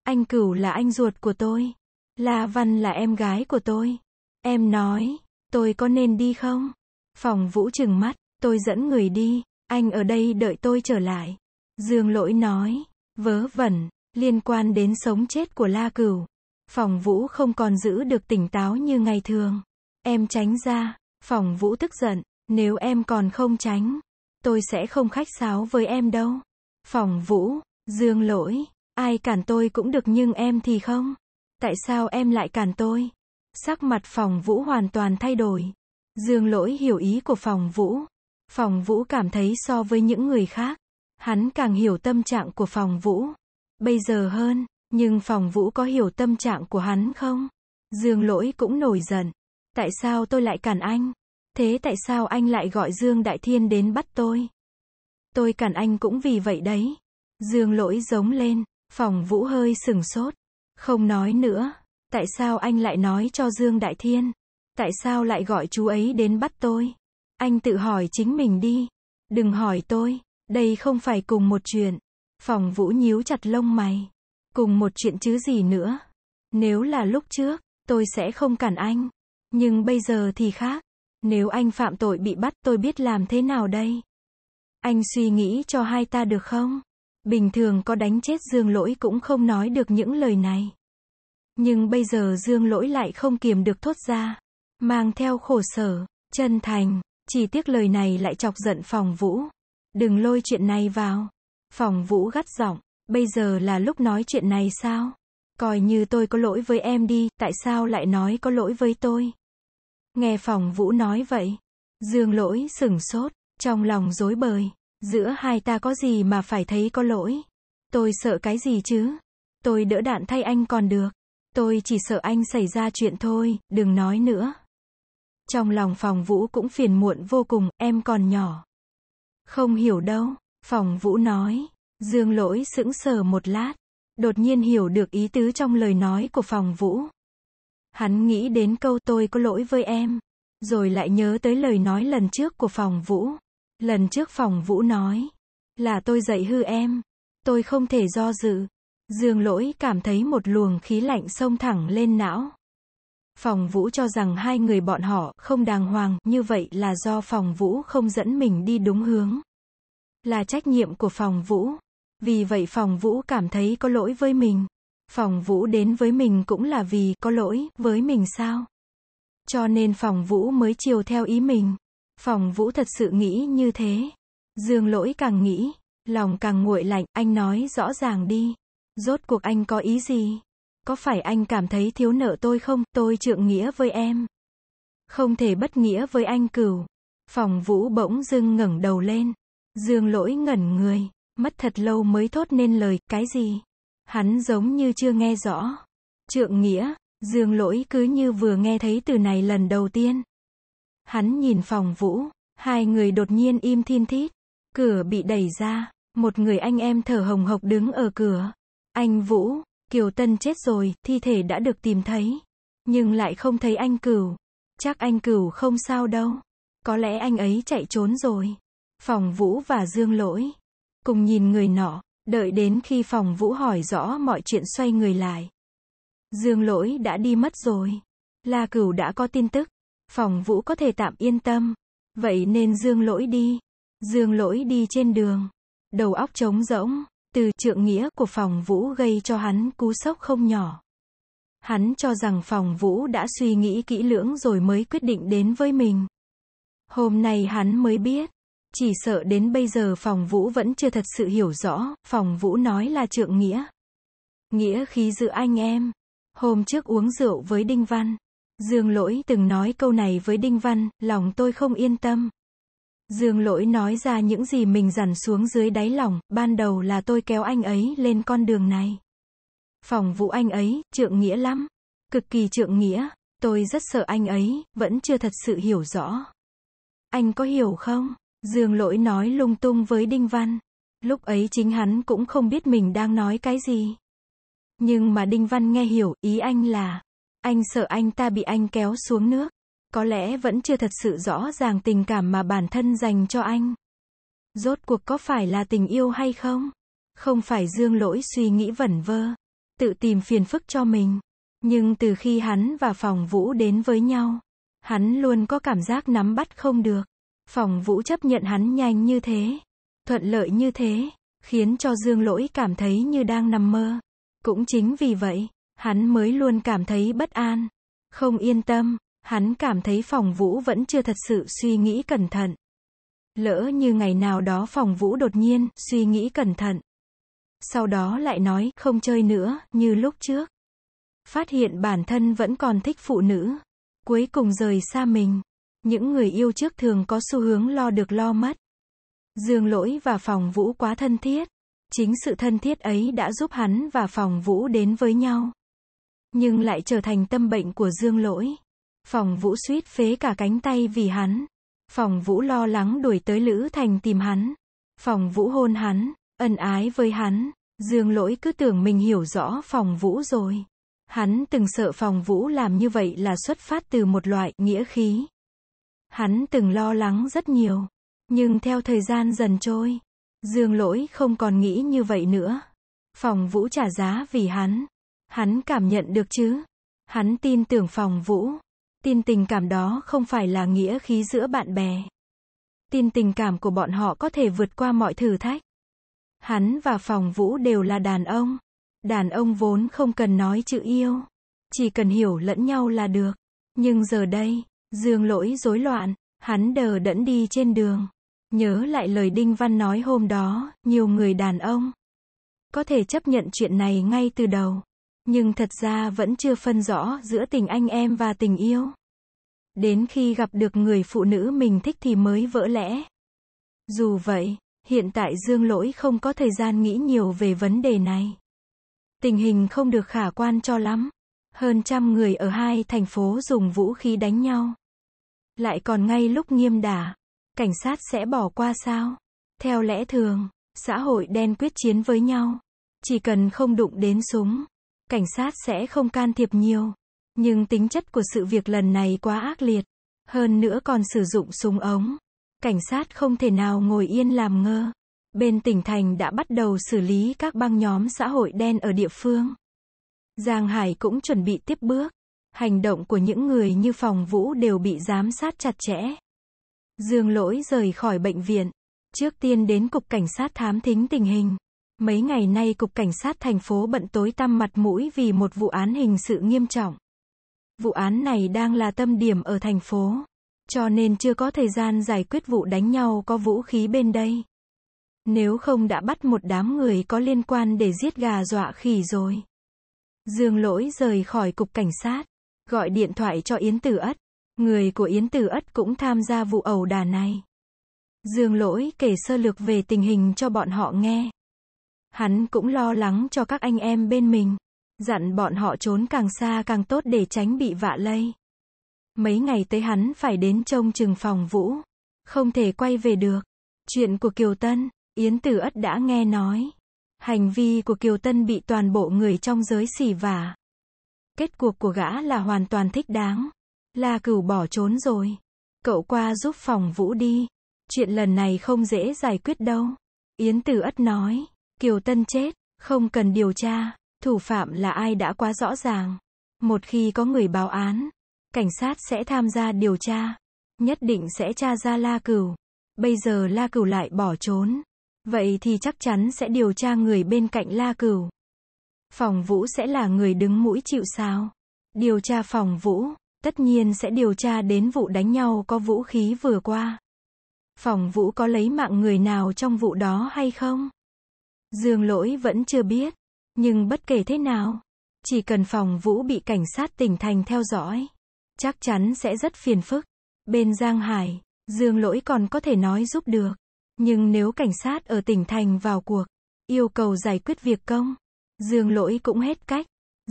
Anh cửu là anh ruột của tôi. La Văn là em gái của tôi. Em nói, tôi có nên đi không? Phòng vũ trừng mắt, tôi dẫn người đi, anh ở đây đợi tôi trở lại. Dương lỗi nói, vớ vẩn, liên quan đến sống chết của La Cửu. Phòng Vũ không còn giữ được tỉnh táo như ngày thường. Em tránh ra, phòng Vũ tức giận, nếu em còn không tránh, tôi sẽ không khách sáo với em đâu. Phòng Vũ, Dương lỗi, ai cản tôi cũng được nhưng em thì không. Tại sao em lại cản tôi? Sắc mặt phòng Vũ hoàn toàn thay đổi. Dương lỗi hiểu ý của phòng Vũ. Phòng Vũ cảm thấy so với những người khác, hắn càng hiểu tâm trạng của Phòng Vũ. Bây giờ hơn, nhưng Phòng Vũ có hiểu tâm trạng của hắn không? Dương Lỗi cũng nổi giận. Tại sao tôi lại cản anh? Thế tại sao anh lại gọi Dương Đại Thiên đến bắt tôi? Tôi cản anh cũng vì vậy đấy. Dương Lỗi giống lên, Phòng Vũ hơi sừng sốt. Không nói nữa. Tại sao anh lại nói cho Dương Đại Thiên? Tại sao lại gọi chú ấy đến bắt tôi? Anh tự hỏi chính mình đi. Đừng hỏi tôi. Đây không phải cùng một chuyện. Phòng Vũ nhíu chặt lông mày. Cùng một chuyện chứ gì nữa. Nếu là lúc trước, tôi sẽ không cản anh. Nhưng bây giờ thì khác. Nếu anh phạm tội bị bắt tôi biết làm thế nào đây? Anh suy nghĩ cho hai ta được không? Bình thường có đánh chết Dương Lỗi cũng không nói được những lời này. Nhưng bây giờ Dương Lỗi lại không kiềm được thốt ra. Mang theo khổ sở, chân thành, chỉ tiếc lời này lại chọc giận phòng vũ. Đừng lôi chuyện này vào. Phòng vũ gắt giọng. Bây giờ là lúc nói chuyện này sao? Coi như tôi có lỗi với em đi, tại sao lại nói có lỗi với tôi? Nghe phòng vũ nói vậy. Dương lỗi sửng sốt, trong lòng dối bời. Giữa hai ta có gì mà phải thấy có lỗi? Tôi sợ cái gì chứ? Tôi đỡ đạn thay anh còn được. Tôi chỉ sợ anh xảy ra chuyện thôi, đừng nói nữa. Trong lòng phòng vũ cũng phiền muộn vô cùng, em còn nhỏ. Không hiểu đâu, phòng vũ nói. Dương lỗi sững sờ một lát, đột nhiên hiểu được ý tứ trong lời nói của phòng vũ. Hắn nghĩ đến câu tôi có lỗi với em, rồi lại nhớ tới lời nói lần trước của phòng vũ. Lần trước phòng vũ nói, là tôi dạy hư em, tôi không thể do dự. Dương lỗi cảm thấy một luồng khí lạnh sông thẳng lên não. Phòng Vũ cho rằng hai người bọn họ không đàng hoàng, như vậy là do Phòng Vũ không dẫn mình đi đúng hướng. Là trách nhiệm của Phòng Vũ. Vì vậy Phòng Vũ cảm thấy có lỗi với mình. Phòng Vũ đến với mình cũng là vì có lỗi với mình sao? Cho nên Phòng Vũ mới chiều theo ý mình. Phòng Vũ thật sự nghĩ như thế. Dương lỗi càng nghĩ, lòng càng nguội lạnh, anh nói rõ ràng đi. Rốt cuộc anh có ý gì? có phải anh cảm thấy thiếu nợ tôi không, tôi trượng nghĩa với em. Không thể bất nghĩa với anh cửu. Phòng vũ bỗng dưng ngẩng đầu lên. Dương lỗi ngẩn người, mất thật lâu mới thốt nên lời, cái gì? Hắn giống như chưa nghe rõ. Trượng nghĩa, dương lỗi cứ như vừa nghe thấy từ này lần đầu tiên. Hắn nhìn phòng vũ, hai người đột nhiên im thiên thít. Cửa bị đẩy ra, một người anh em thở hồng hộc đứng ở cửa. Anh Vũ, Kiều Tân chết rồi, thi thể đã được tìm thấy. Nhưng lại không thấy anh cửu. Chắc anh cửu không sao đâu. Có lẽ anh ấy chạy trốn rồi. Phòng Vũ và Dương Lỗi. Cùng nhìn người nọ, đợi đến khi phòng Vũ hỏi rõ mọi chuyện xoay người lại. Dương Lỗi đã đi mất rồi. La Cửu đã có tin tức. Phòng Vũ có thể tạm yên tâm. Vậy nên Dương Lỗi đi. Dương Lỗi đi trên đường. Đầu óc trống rỗng. Từ trượng nghĩa của phòng vũ gây cho hắn cú sốc không nhỏ. Hắn cho rằng phòng vũ đã suy nghĩ kỹ lưỡng rồi mới quyết định đến với mình. Hôm nay hắn mới biết. Chỉ sợ đến bây giờ phòng vũ vẫn chưa thật sự hiểu rõ, phòng vũ nói là trượng nghĩa. Nghĩa khí giữa anh em. Hôm trước uống rượu với Đinh Văn. Dương lỗi từng nói câu này với Đinh Văn, lòng tôi không yên tâm. Dương lỗi nói ra những gì mình dằn xuống dưới đáy lòng, ban đầu là tôi kéo anh ấy lên con đường này. Phòng vụ anh ấy, trượng nghĩa lắm. Cực kỳ trượng nghĩa, tôi rất sợ anh ấy, vẫn chưa thật sự hiểu rõ. Anh có hiểu không? Dương lỗi nói lung tung với Đinh Văn. Lúc ấy chính hắn cũng không biết mình đang nói cái gì. Nhưng mà Đinh Văn nghe hiểu, ý anh là, anh sợ anh ta bị anh kéo xuống nước có lẽ vẫn chưa thật sự rõ ràng tình cảm mà bản thân dành cho anh. Rốt cuộc có phải là tình yêu hay không? Không phải dương lỗi suy nghĩ vẩn vơ, tự tìm phiền phức cho mình. Nhưng từ khi hắn và phòng vũ đến với nhau, hắn luôn có cảm giác nắm bắt không được. Phòng vũ chấp nhận hắn nhanh như thế, thuận lợi như thế, khiến cho dương lỗi cảm thấy như đang nằm mơ. Cũng chính vì vậy, hắn mới luôn cảm thấy bất an, không yên tâm. Hắn cảm thấy phòng vũ vẫn chưa thật sự suy nghĩ cẩn thận. Lỡ như ngày nào đó phòng vũ đột nhiên, suy nghĩ cẩn thận. Sau đó lại nói, không chơi nữa, như lúc trước. Phát hiện bản thân vẫn còn thích phụ nữ. Cuối cùng rời xa mình. Những người yêu trước thường có xu hướng lo được lo mất. Dương lỗi và phòng vũ quá thân thiết. Chính sự thân thiết ấy đã giúp hắn và phòng vũ đến với nhau. Nhưng lại trở thành tâm bệnh của dương lỗi. Phòng Vũ suýt phế cả cánh tay vì hắn. Phòng Vũ lo lắng đuổi tới Lữ Thành tìm hắn. Phòng Vũ hôn hắn, ân ái với hắn. Dương lỗi cứ tưởng mình hiểu rõ phòng Vũ rồi. Hắn từng sợ phòng Vũ làm như vậy là xuất phát từ một loại nghĩa khí. Hắn từng lo lắng rất nhiều. Nhưng theo thời gian dần trôi, Dương lỗi không còn nghĩ như vậy nữa. Phòng Vũ trả giá vì hắn. Hắn cảm nhận được chứ. Hắn tin tưởng phòng Vũ. Tin tình cảm đó không phải là nghĩa khí giữa bạn bè. Tin tình cảm của bọn họ có thể vượt qua mọi thử thách. Hắn và phòng vũ đều là đàn ông. Đàn ông vốn không cần nói chữ yêu. Chỉ cần hiểu lẫn nhau là được. Nhưng giờ đây, dương lỗi rối loạn, hắn đờ đẫn đi trên đường. Nhớ lại lời Đinh Văn nói hôm đó, nhiều người đàn ông có thể chấp nhận chuyện này ngay từ đầu nhưng thật ra vẫn chưa phân rõ giữa tình anh em và tình yêu. Đến khi gặp được người phụ nữ mình thích thì mới vỡ lẽ. Dù vậy, hiện tại Dương Lỗi không có thời gian nghĩ nhiều về vấn đề này. Tình hình không được khả quan cho lắm. Hơn trăm người ở hai thành phố dùng vũ khí đánh nhau. Lại còn ngay lúc nghiêm đả, cảnh sát sẽ bỏ qua sao? Theo lẽ thường, xã hội đen quyết chiến với nhau. Chỉ cần không đụng đến súng, cảnh sát sẽ không can thiệp nhiều. Nhưng tính chất của sự việc lần này quá ác liệt. Hơn nữa còn sử dụng súng ống. Cảnh sát không thể nào ngồi yên làm ngơ. Bên tỉnh thành đã bắt đầu xử lý các băng nhóm xã hội đen ở địa phương. Giang Hải cũng chuẩn bị tiếp bước. Hành động của những người như phòng vũ đều bị giám sát chặt chẽ. Dương lỗi rời khỏi bệnh viện. Trước tiên đến cục cảnh sát thám thính tình hình. Mấy ngày nay Cục Cảnh sát thành phố bận tối tăm mặt mũi vì một vụ án hình sự nghiêm trọng. Vụ án này đang là tâm điểm ở thành phố. Cho nên chưa có thời gian giải quyết vụ đánh nhau có vũ khí bên đây. Nếu không đã bắt một đám người có liên quan để giết gà dọa khỉ rồi. Dương lỗi rời khỏi cục cảnh sát, gọi điện thoại cho Yến Tử Ất. Người của Yến Tử Ất cũng tham gia vụ ẩu đà này. Dương lỗi kể sơ lược về tình hình cho bọn họ nghe. Hắn cũng lo lắng cho các anh em bên mình. Dặn bọn họ trốn càng xa càng tốt để tránh bị vạ lây. Mấy ngày tới hắn phải đến trông chừng phòng vũ. Không thể quay về được. Chuyện của Kiều Tân, Yến Tử Ất đã nghe nói. Hành vi của Kiều Tân bị toàn bộ người trong giới xỉ vả. Kết cuộc của gã là hoàn toàn thích đáng. La cửu bỏ trốn rồi. Cậu qua giúp phòng vũ đi. Chuyện lần này không dễ giải quyết đâu. Yến Tử Ất nói. Kiều Tân chết, không cần điều tra, thủ phạm là ai đã quá rõ ràng. Một khi có người báo án, cảnh sát sẽ tham gia điều tra, nhất định sẽ tra ra La Cửu. Bây giờ La Cửu lại bỏ trốn, vậy thì chắc chắn sẽ điều tra người bên cạnh La Cửu. Phòng Vũ sẽ là người đứng mũi chịu sao? Điều tra phòng Vũ, tất nhiên sẽ điều tra đến vụ đánh nhau có vũ khí vừa qua. Phòng Vũ có lấy mạng người nào trong vụ đó hay không? Dương lỗi vẫn chưa biết. Nhưng bất kể thế nào, chỉ cần phòng vũ bị cảnh sát tỉnh thành theo dõi, chắc chắn sẽ rất phiền phức. Bên Giang Hải, Dương lỗi còn có thể nói giúp được. Nhưng nếu cảnh sát ở tỉnh thành vào cuộc, yêu cầu giải quyết việc công, Dương lỗi cũng hết cách.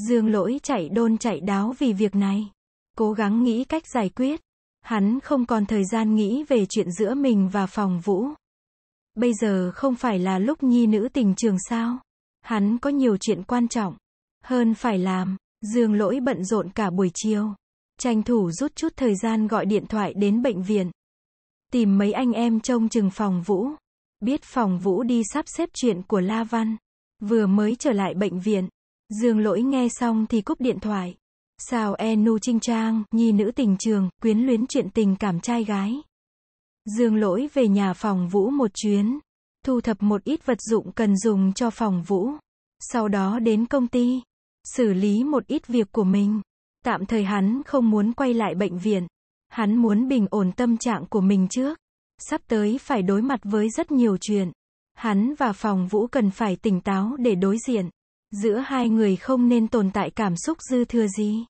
Dương lỗi chạy đôn chạy đáo vì việc này. Cố gắng nghĩ cách giải quyết. Hắn không còn thời gian nghĩ về chuyện giữa mình và phòng vũ. Bây giờ không phải là lúc nhi nữ tình trường sao? Hắn có nhiều chuyện quan trọng. Hơn phải làm, dương lỗi bận rộn cả buổi chiều. Tranh thủ rút chút thời gian gọi điện thoại đến bệnh viện. Tìm mấy anh em trông chừng phòng vũ. Biết phòng vũ đi sắp xếp chuyện của La Văn. Vừa mới trở lại bệnh viện. Dương lỗi nghe xong thì cúp điện thoại. Sao Enu Trinh Trang, nhi nữ tình trường, quyến luyến chuyện tình cảm trai gái. Dương lỗi về nhà phòng vũ một chuyến, thu thập một ít vật dụng cần dùng cho phòng vũ, sau đó đến công ty, xử lý một ít việc của mình. Tạm thời hắn không muốn quay lại bệnh viện, hắn muốn bình ổn tâm trạng của mình trước. Sắp tới phải đối mặt với rất nhiều chuyện. Hắn và phòng vũ cần phải tỉnh táo để đối diện. Giữa hai người không nên tồn tại cảm xúc dư thừa gì.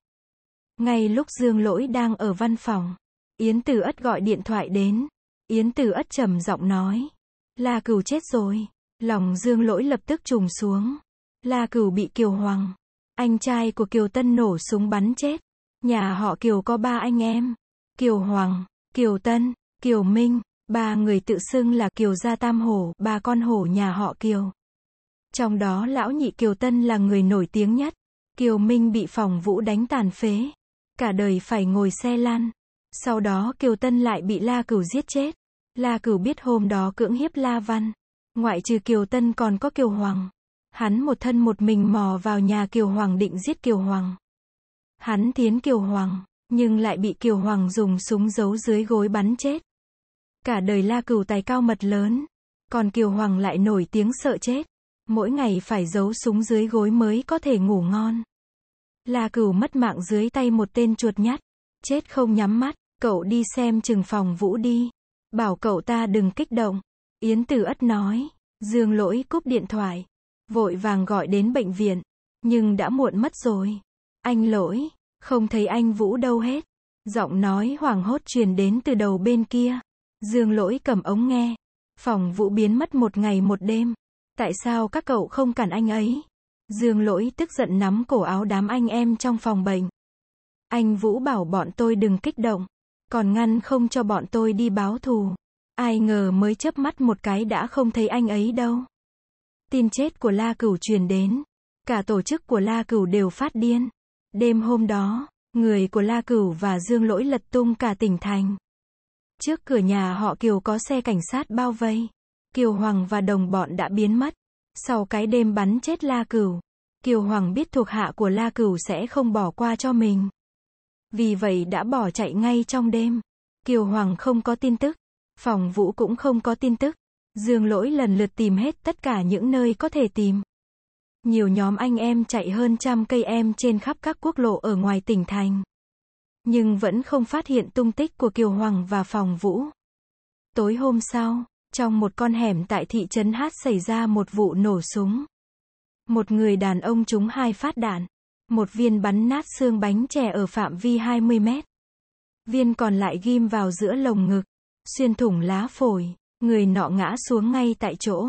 Ngay lúc Dương Lỗi đang ở văn phòng, Yến Tử Ất gọi điện thoại đến. Yến Tử ất trầm giọng nói. La cửu chết rồi. Lòng dương lỗi lập tức trùng xuống. La cửu bị Kiều Hoàng. Anh trai của Kiều Tân nổ súng bắn chết. Nhà họ Kiều có ba anh em. Kiều Hoàng, Kiều Tân, Kiều Minh. Ba người tự xưng là Kiều Gia Tam Hổ, ba con hổ nhà họ Kiều. Trong đó lão nhị Kiều Tân là người nổi tiếng nhất. Kiều Minh bị phòng vũ đánh tàn phế. Cả đời phải ngồi xe lan. Sau đó Kiều Tân lại bị La Cửu giết chết. La Cửu biết hôm đó cưỡng hiếp La Văn. Ngoại trừ Kiều Tân còn có Kiều Hoàng. Hắn một thân một mình mò vào nhà Kiều Hoàng định giết Kiều Hoàng. Hắn tiến Kiều Hoàng, nhưng lại bị Kiều Hoàng dùng súng giấu dưới gối bắn chết. Cả đời La Cửu tài cao mật lớn. Còn Kiều Hoàng lại nổi tiếng sợ chết. Mỗi ngày phải giấu súng dưới gối mới có thể ngủ ngon. La Cửu mất mạng dưới tay một tên chuột nhắt. Chết không nhắm mắt cậu đi xem chừng phòng Vũ đi. Bảo cậu ta đừng kích động. Yến Tử ất nói. Dương lỗi cúp điện thoại. Vội vàng gọi đến bệnh viện. Nhưng đã muộn mất rồi. Anh lỗi. Không thấy anh Vũ đâu hết. Giọng nói hoảng hốt truyền đến từ đầu bên kia. Dương lỗi cầm ống nghe. Phòng Vũ biến mất một ngày một đêm. Tại sao các cậu không cản anh ấy? Dương lỗi tức giận nắm cổ áo đám anh em trong phòng bệnh. Anh Vũ bảo bọn tôi đừng kích động còn ngăn không cho bọn tôi đi báo thù. Ai ngờ mới chớp mắt một cái đã không thấy anh ấy đâu. Tin chết của La Cửu truyền đến, cả tổ chức của La Cửu đều phát điên. Đêm hôm đó, người của La Cửu và Dương Lỗi lật tung cả tỉnh thành. Trước cửa nhà họ Kiều có xe cảnh sát bao vây. Kiều Hoàng và đồng bọn đã biến mất. Sau cái đêm bắn chết La Cửu, Kiều Hoàng biết thuộc hạ của La Cửu sẽ không bỏ qua cho mình. Vì vậy đã bỏ chạy ngay trong đêm. Kiều Hoàng không có tin tức. Phòng Vũ cũng không có tin tức. Dương lỗi lần lượt tìm hết tất cả những nơi có thể tìm. Nhiều nhóm anh em chạy hơn trăm cây em trên khắp các quốc lộ ở ngoài tỉnh thành. Nhưng vẫn không phát hiện tung tích của Kiều Hoàng và Phòng Vũ. Tối hôm sau, trong một con hẻm tại thị trấn Hát xảy ra một vụ nổ súng. Một người đàn ông trúng hai phát đạn. Một viên bắn nát xương bánh chè ở phạm vi 20 mét. Viên còn lại ghim vào giữa lồng ngực, xuyên thủng lá phổi, người nọ ngã xuống ngay tại chỗ.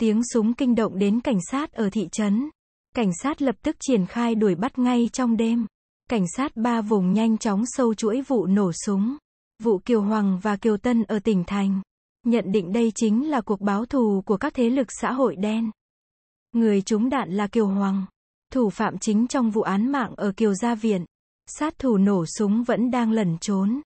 Tiếng súng kinh động đến cảnh sát ở thị trấn. Cảnh sát lập tức triển khai đuổi bắt ngay trong đêm. Cảnh sát ba vùng nhanh chóng sâu chuỗi vụ nổ súng. Vụ Kiều Hoàng và Kiều Tân ở tỉnh Thành. Nhận định đây chính là cuộc báo thù của các thế lực xã hội đen. Người trúng đạn là Kiều Hoàng thủ phạm chính trong vụ án mạng ở Kiều Gia Viện. Sát thủ nổ súng vẫn đang lẩn trốn.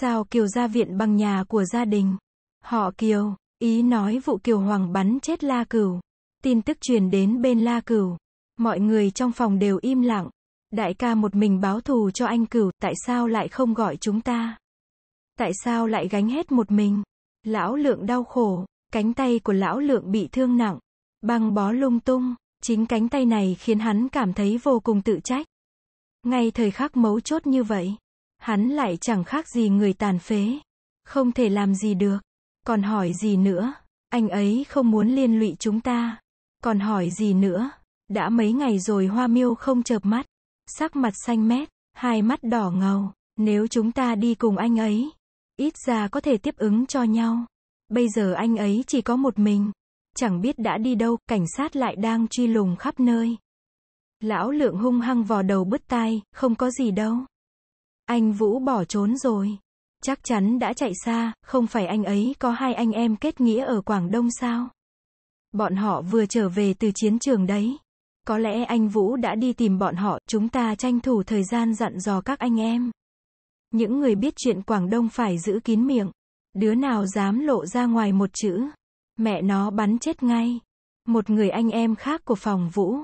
Sao Kiều Gia Viện bằng nhà của gia đình? Họ Kiều, ý nói vụ Kiều Hoàng bắn chết La Cửu. Tin tức truyền đến bên La Cửu. Mọi người trong phòng đều im lặng. Đại ca một mình báo thù cho anh Cửu, tại sao lại không gọi chúng ta? Tại sao lại gánh hết một mình? Lão lượng đau khổ, cánh tay của lão lượng bị thương nặng, băng bó lung tung. Chính cánh tay này khiến hắn cảm thấy vô cùng tự trách. Ngay thời khắc mấu chốt như vậy, hắn lại chẳng khác gì người tàn phế. Không thể làm gì được. Còn hỏi gì nữa? Anh ấy không muốn liên lụy chúng ta. Còn hỏi gì nữa? Đã mấy ngày rồi hoa miêu không chợp mắt. Sắc mặt xanh mét, hai mắt đỏ ngầu. Nếu chúng ta đi cùng anh ấy, ít ra có thể tiếp ứng cho nhau. Bây giờ anh ấy chỉ có một mình chẳng biết đã đi đâu, cảnh sát lại đang truy lùng khắp nơi. Lão lượng hung hăng vò đầu bứt tai, không có gì đâu. Anh Vũ bỏ trốn rồi. Chắc chắn đã chạy xa, không phải anh ấy có hai anh em kết nghĩa ở Quảng Đông sao? Bọn họ vừa trở về từ chiến trường đấy. Có lẽ anh Vũ đã đi tìm bọn họ, chúng ta tranh thủ thời gian dặn dò các anh em. Những người biết chuyện Quảng Đông phải giữ kín miệng. Đứa nào dám lộ ra ngoài một chữ. Mẹ nó bắn chết ngay. Một người anh em khác của phòng Vũ.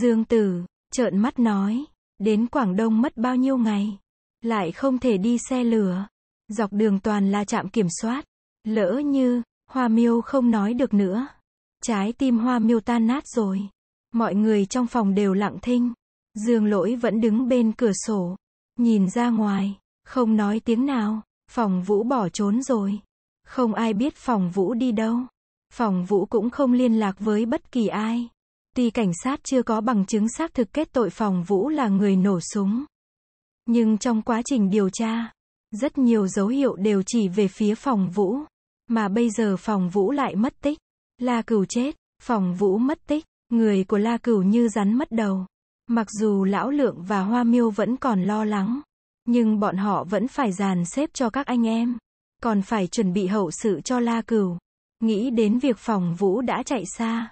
Dương Tử, trợn mắt nói. Đến Quảng Đông mất bao nhiêu ngày. Lại không thể đi xe lửa. Dọc đường toàn là trạm kiểm soát. Lỡ như, Hoa Miêu không nói được nữa. Trái tim Hoa Miêu tan nát rồi. Mọi người trong phòng đều lặng thinh. Dương lỗi vẫn đứng bên cửa sổ. Nhìn ra ngoài, không nói tiếng nào. Phòng Vũ bỏ trốn rồi. Không ai biết phòng Vũ đi đâu. Phòng Vũ cũng không liên lạc với bất kỳ ai. Tuy cảnh sát chưa có bằng chứng xác thực kết tội Phòng Vũ là người nổ súng. Nhưng trong quá trình điều tra, rất nhiều dấu hiệu đều chỉ về phía Phòng Vũ. Mà bây giờ Phòng Vũ lại mất tích. La Cửu chết, Phòng Vũ mất tích, người của La Cửu như rắn mất đầu. Mặc dù Lão Lượng và Hoa Miêu vẫn còn lo lắng, nhưng bọn họ vẫn phải dàn xếp cho các anh em, còn phải chuẩn bị hậu sự cho La Cửu. Nghĩ đến việc phòng Vũ đã chạy xa.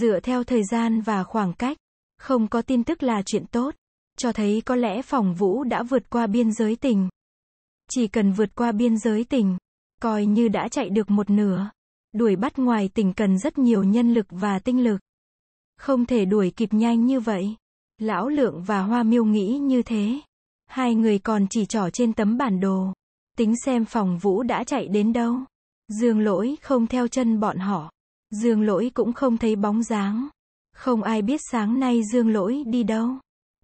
Dựa theo thời gian và khoảng cách, không có tin tức là chuyện tốt. Cho thấy có lẽ phòng Vũ đã vượt qua biên giới tình. Chỉ cần vượt qua biên giới tình, coi như đã chạy được một nửa. Đuổi bắt ngoài tỉnh cần rất nhiều nhân lực và tinh lực. Không thể đuổi kịp nhanh như vậy. Lão Lượng và Hoa Miêu nghĩ như thế. Hai người còn chỉ trỏ trên tấm bản đồ. Tính xem phòng Vũ đã chạy đến đâu. Dương lỗi không theo chân bọn họ. Dương lỗi cũng không thấy bóng dáng. Không ai biết sáng nay dương lỗi đi đâu.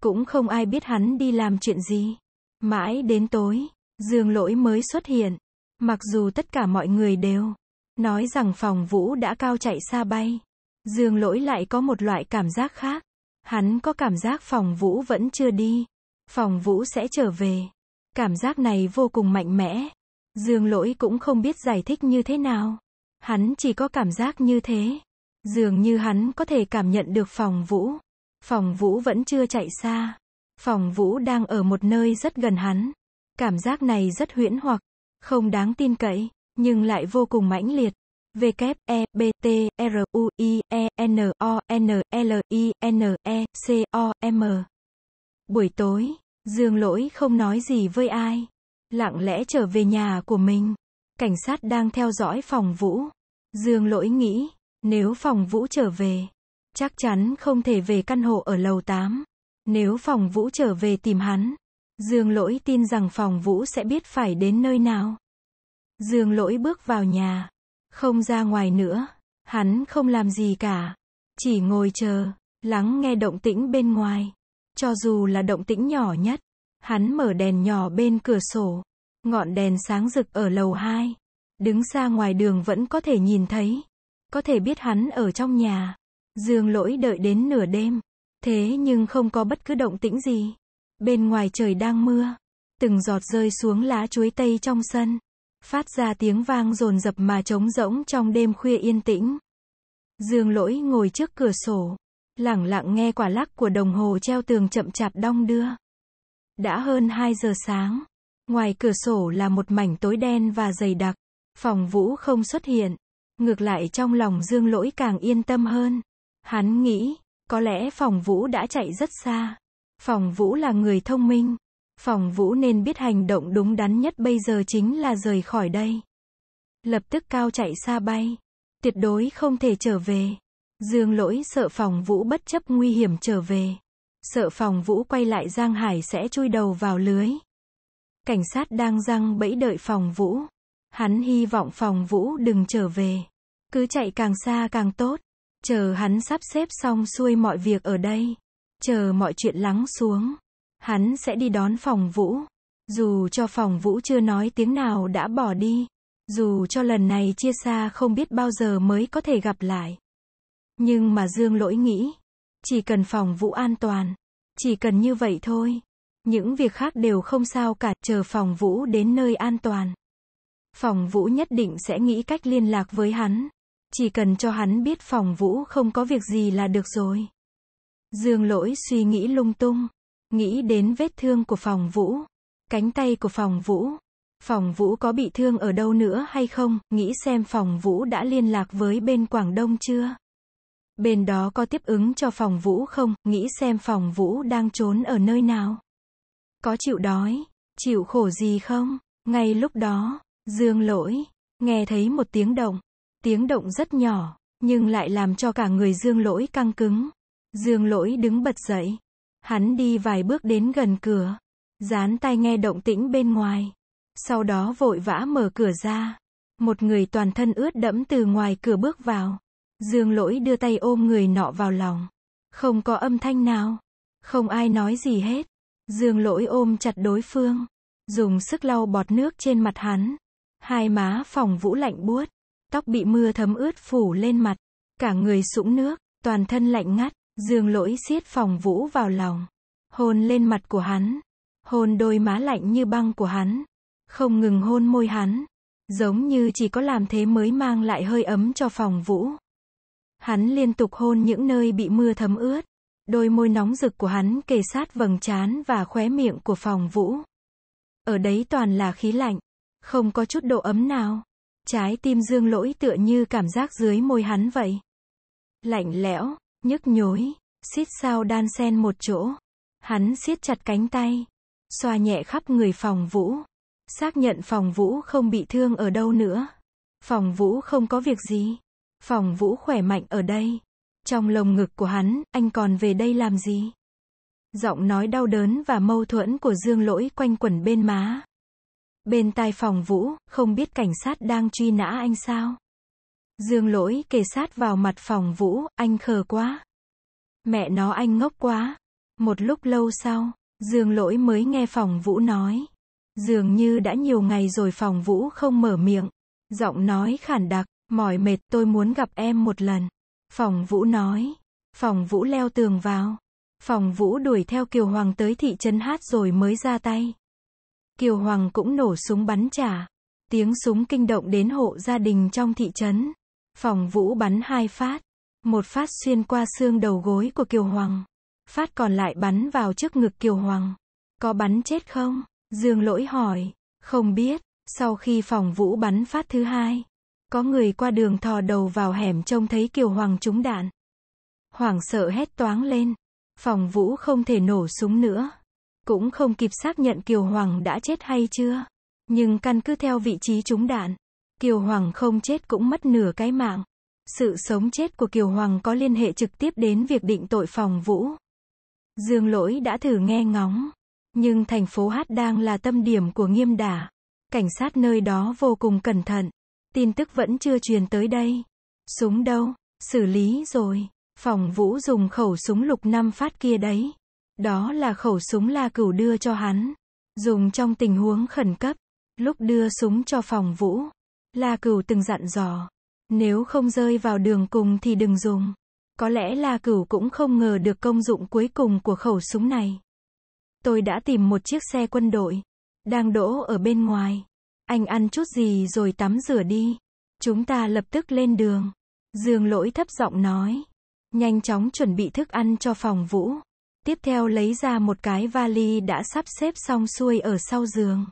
Cũng không ai biết hắn đi làm chuyện gì. Mãi đến tối, dương lỗi mới xuất hiện. Mặc dù tất cả mọi người đều nói rằng phòng vũ đã cao chạy xa bay. Dương lỗi lại có một loại cảm giác khác. Hắn có cảm giác phòng vũ vẫn chưa đi. Phòng vũ sẽ trở về. Cảm giác này vô cùng mạnh mẽ. Dương lỗi cũng không biết giải thích như thế nào. Hắn chỉ có cảm giác như thế. Dường như hắn có thể cảm nhận được phòng vũ. Phòng vũ vẫn chưa chạy xa. Phòng vũ đang ở một nơi rất gần hắn. Cảm giác này rất huyễn hoặc, không đáng tin cậy, nhưng lại vô cùng mãnh liệt. V kép E B T R U I E N O N L I N E C O M. Buổi tối, Dương Lỗi không nói gì với ai lặng lẽ trở về nhà của mình. Cảnh sát đang theo dõi phòng Vũ. Dương lỗi nghĩ, nếu phòng Vũ trở về, chắc chắn không thể về căn hộ ở lầu 8. Nếu phòng Vũ trở về tìm hắn, Dương lỗi tin rằng phòng Vũ sẽ biết phải đến nơi nào. Dương lỗi bước vào nhà, không ra ngoài nữa, hắn không làm gì cả, chỉ ngồi chờ, lắng nghe động tĩnh bên ngoài. Cho dù là động tĩnh nhỏ nhất, Hắn mở đèn nhỏ bên cửa sổ. Ngọn đèn sáng rực ở lầu 2. Đứng xa ngoài đường vẫn có thể nhìn thấy. Có thể biết hắn ở trong nhà. Dương lỗi đợi đến nửa đêm. Thế nhưng không có bất cứ động tĩnh gì. Bên ngoài trời đang mưa. Từng giọt rơi xuống lá chuối tây trong sân. Phát ra tiếng vang rồn rập mà trống rỗng trong đêm khuya yên tĩnh. Dương lỗi ngồi trước cửa sổ. Lẳng lặng nghe quả lắc của đồng hồ treo tường chậm chạp đong đưa. Đã hơn 2 giờ sáng. Ngoài cửa sổ là một mảnh tối đen và dày đặc. Phòng Vũ không xuất hiện. Ngược lại trong lòng Dương Lỗi càng yên tâm hơn. Hắn nghĩ, có lẽ phòng Vũ đã chạy rất xa. Phòng Vũ là người thông minh. Phòng Vũ nên biết hành động đúng đắn nhất bây giờ chính là rời khỏi đây. Lập tức cao chạy xa bay. Tuyệt đối không thể trở về. Dương lỗi sợ phòng Vũ bất chấp nguy hiểm trở về sợ phòng vũ quay lại Giang Hải sẽ chui đầu vào lưới. Cảnh sát đang răng bẫy đợi phòng vũ. Hắn hy vọng phòng vũ đừng trở về. Cứ chạy càng xa càng tốt. Chờ hắn sắp xếp xong xuôi mọi việc ở đây. Chờ mọi chuyện lắng xuống. Hắn sẽ đi đón phòng vũ. Dù cho phòng vũ chưa nói tiếng nào đã bỏ đi. Dù cho lần này chia xa không biết bao giờ mới có thể gặp lại. Nhưng mà Dương lỗi nghĩ, chỉ cần phòng vụ an toàn. Chỉ cần như vậy thôi. Những việc khác đều không sao cả, chờ phòng vũ đến nơi an toàn. Phòng vũ nhất định sẽ nghĩ cách liên lạc với hắn. Chỉ cần cho hắn biết phòng vũ không có việc gì là được rồi. Dương lỗi suy nghĩ lung tung. Nghĩ đến vết thương của phòng vũ. Cánh tay của phòng vũ. Phòng vũ có bị thương ở đâu nữa hay không, nghĩ xem phòng vũ đã liên lạc với bên Quảng Đông chưa? Bên đó có tiếp ứng cho phòng Vũ không? Nghĩ xem phòng Vũ đang trốn ở nơi nào? Có chịu đói, chịu khổ gì không? Ngay lúc đó, Dương lỗi, nghe thấy một tiếng động. Tiếng động rất nhỏ, nhưng lại làm cho cả người Dương lỗi căng cứng. Dương lỗi đứng bật dậy. Hắn đi vài bước đến gần cửa. Dán tai nghe động tĩnh bên ngoài. Sau đó vội vã mở cửa ra. Một người toàn thân ướt đẫm từ ngoài cửa bước vào. Dương lỗi đưa tay ôm người nọ vào lòng. Không có âm thanh nào. Không ai nói gì hết. Dương lỗi ôm chặt đối phương. Dùng sức lau bọt nước trên mặt hắn. Hai má phòng vũ lạnh buốt. Tóc bị mưa thấm ướt phủ lên mặt. Cả người sũng nước. Toàn thân lạnh ngắt. Dương lỗi siết phòng vũ vào lòng. Hôn lên mặt của hắn. Hôn đôi má lạnh như băng của hắn. Không ngừng hôn môi hắn. Giống như chỉ có làm thế mới mang lại hơi ấm cho phòng vũ. Hắn liên tục hôn những nơi bị mưa thấm ướt. Đôi môi nóng rực của hắn kề sát vầng trán và khóe miệng của phòng vũ. Ở đấy toàn là khí lạnh. Không có chút độ ấm nào. Trái tim dương lỗi tựa như cảm giác dưới môi hắn vậy. Lạnh lẽo, nhức nhối, xít sao đan sen một chỗ. Hắn siết chặt cánh tay. Xoa nhẹ khắp người phòng vũ. Xác nhận phòng vũ không bị thương ở đâu nữa. Phòng vũ không có việc gì. Phòng Vũ khỏe mạnh ở đây. Trong lồng ngực của hắn, anh còn về đây làm gì? Giọng nói đau đớn và mâu thuẫn của Dương Lỗi quanh quẩn bên má. Bên tai phòng Vũ, không biết cảnh sát đang truy nã anh sao? Dương Lỗi kề sát vào mặt phòng Vũ, anh khờ quá. Mẹ nó anh ngốc quá. Một lúc lâu sau, Dương Lỗi mới nghe phòng Vũ nói. Dường như đã nhiều ngày rồi phòng Vũ không mở miệng. Giọng nói khản đặc, Mỏi mệt tôi muốn gặp em một lần. Phòng Vũ nói. Phòng Vũ leo tường vào. Phòng Vũ đuổi theo Kiều Hoàng tới thị trấn hát rồi mới ra tay. Kiều Hoàng cũng nổ súng bắn trả. Tiếng súng kinh động đến hộ gia đình trong thị trấn. Phòng Vũ bắn hai phát. Một phát xuyên qua xương đầu gối của Kiều Hoàng. Phát còn lại bắn vào trước ngực Kiều Hoàng. Có bắn chết không? Dương lỗi hỏi. Không biết. Sau khi phòng Vũ bắn phát thứ hai, có người qua đường thò đầu vào hẻm trông thấy Kiều Hoàng trúng đạn. hoàng sợ hét toáng lên. Phòng Vũ không thể nổ súng nữa. Cũng không kịp xác nhận Kiều Hoàng đã chết hay chưa. Nhưng căn cứ theo vị trí trúng đạn. Kiều Hoàng không chết cũng mất nửa cái mạng. Sự sống chết của Kiều Hoàng có liên hệ trực tiếp đến việc định tội phòng Vũ. Dương lỗi đã thử nghe ngóng. Nhưng thành phố Hát đang là tâm điểm của nghiêm đả. Cảnh sát nơi đó vô cùng cẩn thận tin tức vẫn chưa truyền tới đây. Súng đâu? Xử lý rồi. Phòng Vũ dùng khẩu súng lục năm phát kia đấy. Đó là khẩu súng La Cửu đưa cho hắn. Dùng trong tình huống khẩn cấp. Lúc đưa súng cho phòng Vũ, La Cửu từng dặn dò. Nếu không rơi vào đường cùng thì đừng dùng. Có lẽ La Cửu cũng không ngờ được công dụng cuối cùng của khẩu súng này. Tôi đã tìm một chiếc xe quân đội, đang đỗ ở bên ngoài. Anh ăn chút gì rồi tắm rửa đi. Chúng ta lập tức lên đường. Dương lỗi thấp giọng nói. Nhanh chóng chuẩn bị thức ăn cho phòng Vũ. Tiếp theo lấy ra một cái vali đã sắp xếp xong xuôi ở sau giường.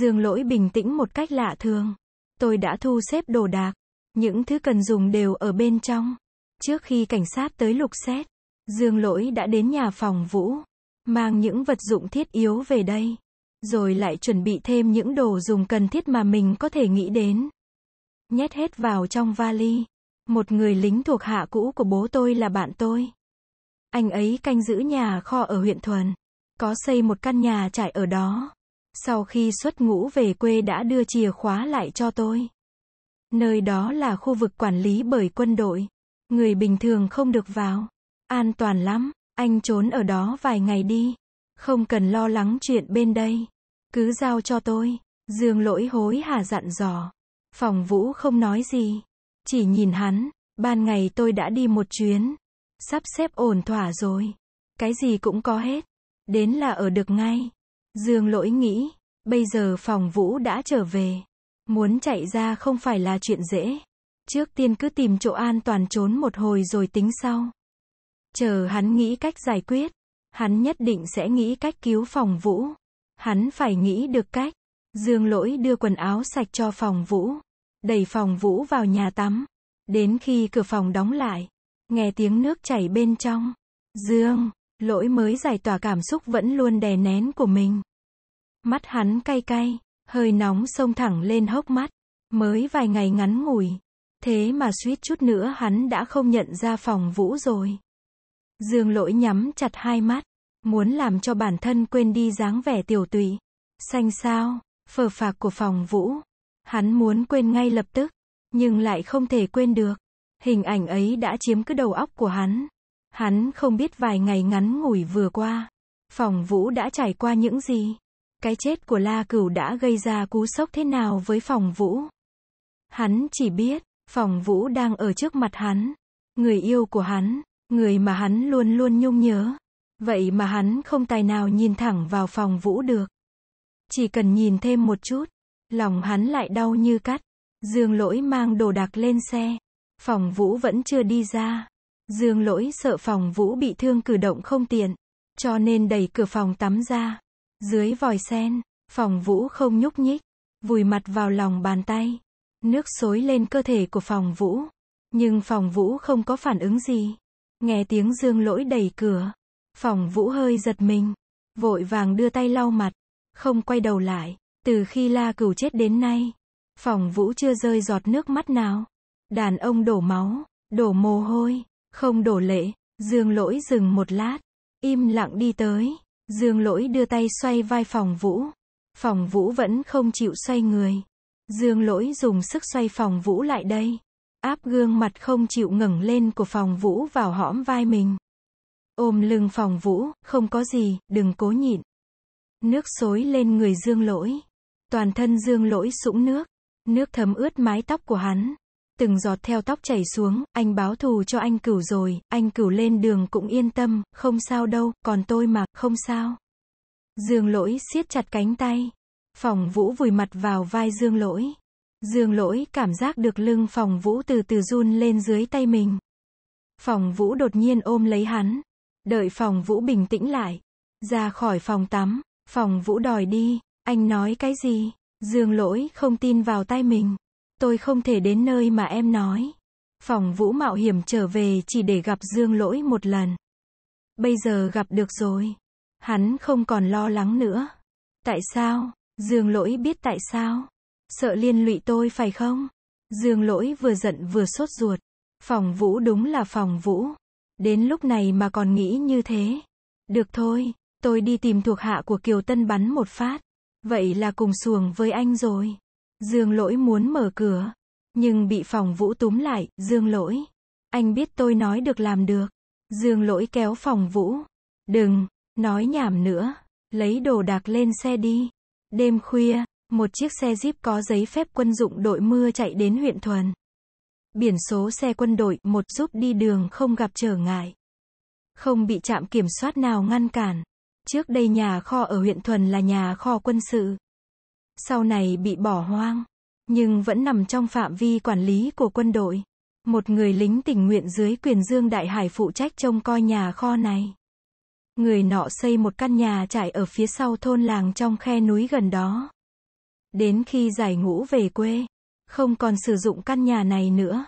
Dương lỗi bình tĩnh một cách lạ thường. Tôi đã thu xếp đồ đạc. Những thứ cần dùng đều ở bên trong. Trước khi cảnh sát tới lục xét, Dương lỗi đã đến nhà phòng Vũ. Mang những vật dụng thiết yếu về đây. Rồi lại chuẩn bị thêm những đồ dùng cần thiết mà mình có thể nghĩ đến. Nhét hết vào trong vali. Một người lính thuộc hạ cũ của bố tôi là bạn tôi. Anh ấy canh giữ nhà kho ở huyện Thuần. Có xây một căn nhà trại ở đó. Sau khi xuất ngũ về quê đã đưa chìa khóa lại cho tôi. Nơi đó là khu vực quản lý bởi quân đội. Người bình thường không được vào. An toàn lắm, anh trốn ở đó vài ngày đi. Không cần lo lắng chuyện bên đây. Cứ giao cho tôi. Dương lỗi hối hả dặn dò. Phòng vũ không nói gì. Chỉ nhìn hắn. Ban ngày tôi đã đi một chuyến. Sắp xếp ổn thỏa rồi. Cái gì cũng có hết. Đến là ở được ngay. Dương lỗi nghĩ. Bây giờ phòng vũ đã trở về. Muốn chạy ra không phải là chuyện dễ. Trước tiên cứ tìm chỗ an toàn trốn một hồi rồi tính sau. Chờ hắn nghĩ cách giải quyết. Hắn nhất định sẽ nghĩ cách cứu phòng vũ. Hắn phải nghĩ được cách. Dương lỗi đưa quần áo sạch cho phòng vũ. Đẩy phòng vũ vào nhà tắm. Đến khi cửa phòng đóng lại. Nghe tiếng nước chảy bên trong. Dương, lỗi mới giải tỏa cảm xúc vẫn luôn đè nén của mình. Mắt hắn cay cay, hơi nóng xông thẳng lên hốc mắt. Mới vài ngày ngắn ngủi. Thế mà suýt chút nữa hắn đã không nhận ra phòng vũ rồi. Dương lỗi nhắm chặt hai mắt, muốn làm cho bản thân quên đi dáng vẻ tiểu tùy. Xanh sao, phờ phạc của phòng vũ. Hắn muốn quên ngay lập tức, nhưng lại không thể quên được. Hình ảnh ấy đã chiếm cứ đầu óc của hắn. Hắn không biết vài ngày ngắn ngủi vừa qua, phòng vũ đã trải qua những gì. Cái chết của La Cửu đã gây ra cú sốc thế nào với phòng vũ. Hắn chỉ biết, phòng vũ đang ở trước mặt hắn. Người yêu của hắn, người mà hắn luôn luôn nhung nhớ. Vậy mà hắn không tài nào nhìn thẳng vào phòng Vũ được. Chỉ cần nhìn thêm một chút, lòng hắn lại đau như cắt. Dương lỗi mang đồ đạc lên xe. Phòng Vũ vẫn chưa đi ra. Dương lỗi sợ phòng Vũ bị thương cử động không tiện. Cho nên đẩy cửa phòng tắm ra. Dưới vòi sen, phòng Vũ không nhúc nhích. Vùi mặt vào lòng bàn tay. Nước xối lên cơ thể của phòng Vũ. Nhưng phòng Vũ không có phản ứng gì. Nghe tiếng dương lỗi đẩy cửa. Phòng vũ hơi giật mình. Vội vàng đưa tay lau mặt. Không quay đầu lại. Từ khi la cửu chết đến nay. Phòng vũ chưa rơi giọt nước mắt nào. Đàn ông đổ máu. Đổ mồ hôi. Không đổ lệ. Dương lỗi dừng một lát. Im lặng đi tới. Dương lỗi đưa tay xoay vai phòng vũ. Phòng vũ vẫn không chịu xoay người. Dương lỗi dùng sức xoay phòng vũ lại đây áp gương mặt không chịu ngẩng lên của phòng vũ vào hõm vai mình. Ôm lưng phòng vũ, không có gì, đừng cố nhịn. Nước xối lên người dương lỗi. Toàn thân dương lỗi sũng nước. Nước thấm ướt mái tóc của hắn. Từng giọt theo tóc chảy xuống, anh báo thù cho anh cửu rồi, anh cửu lên đường cũng yên tâm, không sao đâu, còn tôi mà, không sao. Dương lỗi siết chặt cánh tay. Phòng vũ vùi mặt vào vai dương lỗi. Dương lỗi cảm giác được lưng phòng vũ từ từ run lên dưới tay mình. Phòng vũ đột nhiên ôm lấy hắn. Đợi phòng vũ bình tĩnh lại. Ra khỏi phòng tắm. Phòng vũ đòi đi. Anh nói cái gì? Dương lỗi không tin vào tay mình. Tôi không thể đến nơi mà em nói. Phòng vũ mạo hiểm trở về chỉ để gặp dương lỗi một lần. Bây giờ gặp được rồi. Hắn không còn lo lắng nữa. Tại sao? Dương lỗi biết tại sao. Sợ liên lụy tôi phải không? Dương lỗi vừa giận vừa sốt ruột. Phòng vũ đúng là phòng vũ. Đến lúc này mà còn nghĩ như thế. Được thôi, tôi đi tìm thuộc hạ của Kiều Tân bắn một phát. Vậy là cùng xuồng với anh rồi. Dương lỗi muốn mở cửa. Nhưng bị phòng vũ túm lại, dương lỗi. Anh biết tôi nói được làm được. Dương lỗi kéo phòng vũ. Đừng, nói nhảm nữa. Lấy đồ đạc lên xe đi. Đêm khuya, một chiếc xe Jeep có giấy phép quân dụng đội mưa chạy đến huyện Thuần. Biển số xe quân đội, một giúp đi đường không gặp trở ngại. Không bị trạm kiểm soát nào ngăn cản. Trước đây nhà kho ở huyện Thuần là nhà kho quân sự. Sau này bị bỏ hoang, nhưng vẫn nằm trong phạm vi quản lý của quân đội. Một người lính tình nguyện dưới quyền Dương Đại Hải phụ trách trông coi nhà kho này. Người nọ xây một căn nhà trải ở phía sau thôn làng trong khe núi gần đó. Đến khi giải ngũ về quê, không còn sử dụng căn nhà này nữa.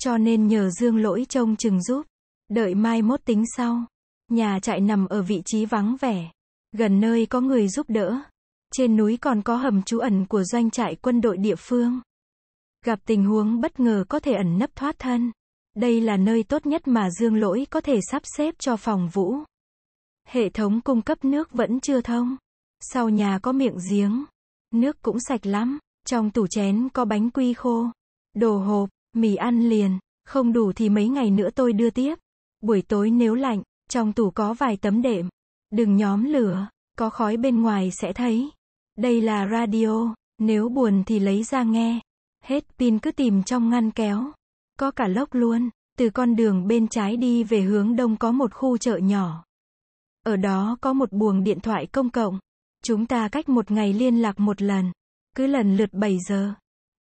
Cho nên nhờ Dương Lỗi trông chừng giúp. Đợi mai mốt tính sau. Nhà trại nằm ở vị trí vắng vẻ. Gần nơi có người giúp đỡ. Trên núi còn có hầm trú ẩn của doanh trại quân đội địa phương. Gặp tình huống bất ngờ có thể ẩn nấp thoát thân. Đây là nơi tốt nhất mà Dương Lỗi có thể sắp xếp cho phòng vũ. Hệ thống cung cấp nước vẫn chưa thông. Sau nhà có miệng giếng. Nước cũng sạch lắm. Trong tủ chén có bánh quy khô, đồ hộp, mì ăn liền, không đủ thì mấy ngày nữa tôi đưa tiếp. Buổi tối nếu lạnh, trong tủ có vài tấm đệm. Đừng nhóm lửa, có khói bên ngoài sẽ thấy. Đây là radio, nếu buồn thì lấy ra nghe. Hết pin cứ tìm trong ngăn kéo. Có cả lốc luôn, từ con đường bên trái đi về hướng đông có một khu chợ nhỏ. Ở đó có một buồng điện thoại công cộng. Chúng ta cách một ngày liên lạc một lần. Cứ lần lượt 7 giờ,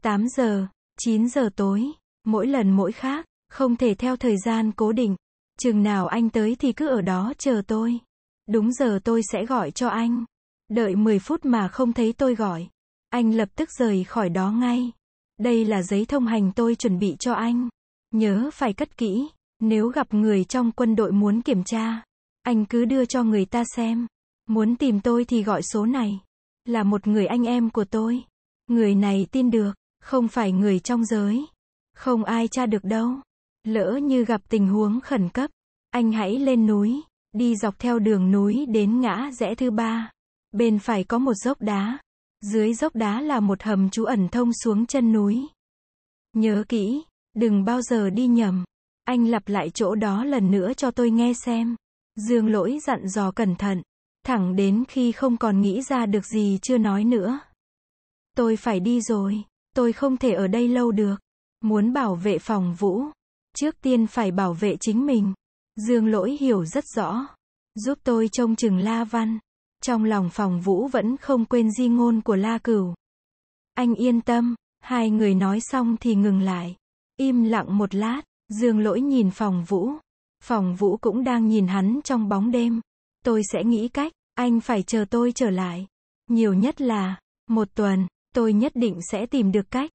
8 giờ, 9 giờ tối. Mỗi lần mỗi khác, không thể theo thời gian cố định. Chừng nào anh tới thì cứ ở đó chờ tôi. Đúng giờ tôi sẽ gọi cho anh. Đợi 10 phút mà không thấy tôi gọi. Anh lập tức rời khỏi đó ngay. Đây là giấy thông hành tôi chuẩn bị cho anh. Nhớ phải cất kỹ. Nếu gặp người trong quân đội muốn kiểm tra, anh cứ đưa cho người ta xem. Muốn tìm tôi thì gọi số này. Là một người anh em của tôi. Người này tin được, không phải người trong giới. Không ai tra được đâu. Lỡ như gặp tình huống khẩn cấp, anh hãy lên núi, đi dọc theo đường núi đến ngã rẽ thứ ba. Bên phải có một dốc đá. Dưới dốc đá là một hầm trú ẩn thông xuống chân núi. Nhớ kỹ, đừng bao giờ đi nhầm. Anh lặp lại chỗ đó lần nữa cho tôi nghe xem. Dương lỗi dặn dò cẩn thận thẳng đến khi không còn nghĩ ra được gì chưa nói nữa. Tôi phải đi rồi, tôi không thể ở đây lâu được. Muốn bảo vệ phòng vũ, trước tiên phải bảo vệ chính mình. Dương lỗi hiểu rất rõ, giúp tôi trông chừng La Văn. Trong lòng phòng vũ vẫn không quên di ngôn của La Cửu. Anh yên tâm, hai người nói xong thì ngừng lại. Im lặng một lát, dương lỗi nhìn phòng vũ. Phòng vũ cũng đang nhìn hắn trong bóng đêm tôi sẽ nghĩ cách, anh phải chờ tôi trở lại. Nhiều nhất là, một tuần, tôi nhất định sẽ tìm được cách.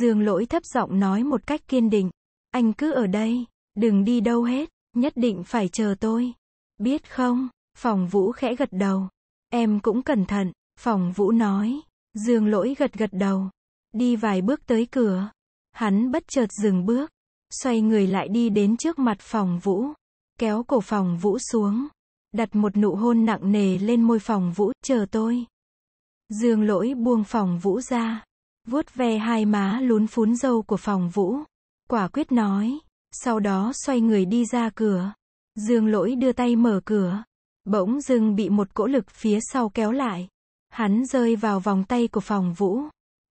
Dương lỗi thấp giọng nói một cách kiên định. Anh cứ ở đây, đừng đi đâu hết, nhất định phải chờ tôi. Biết không, phòng vũ khẽ gật đầu. Em cũng cẩn thận, phòng vũ nói. Dương lỗi gật gật đầu. Đi vài bước tới cửa. Hắn bất chợt dừng bước. Xoay người lại đi đến trước mặt phòng vũ. Kéo cổ phòng vũ xuống đặt một nụ hôn nặng nề lên môi phòng vũ, chờ tôi. Dương lỗi buông phòng vũ ra, vuốt ve hai má lún phún dâu của phòng vũ, quả quyết nói, sau đó xoay người đi ra cửa. Dương lỗi đưa tay mở cửa, bỗng dưng bị một cỗ lực phía sau kéo lại. Hắn rơi vào vòng tay của phòng vũ,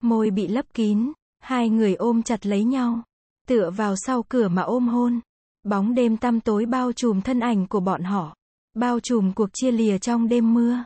môi bị lấp kín, hai người ôm chặt lấy nhau, tựa vào sau cửa mà ôm hôn. Bóng đêm tăm tối bao trùm thân ảnh của bọn họ bao trùm cuộc chia lìa trong đêm mưa.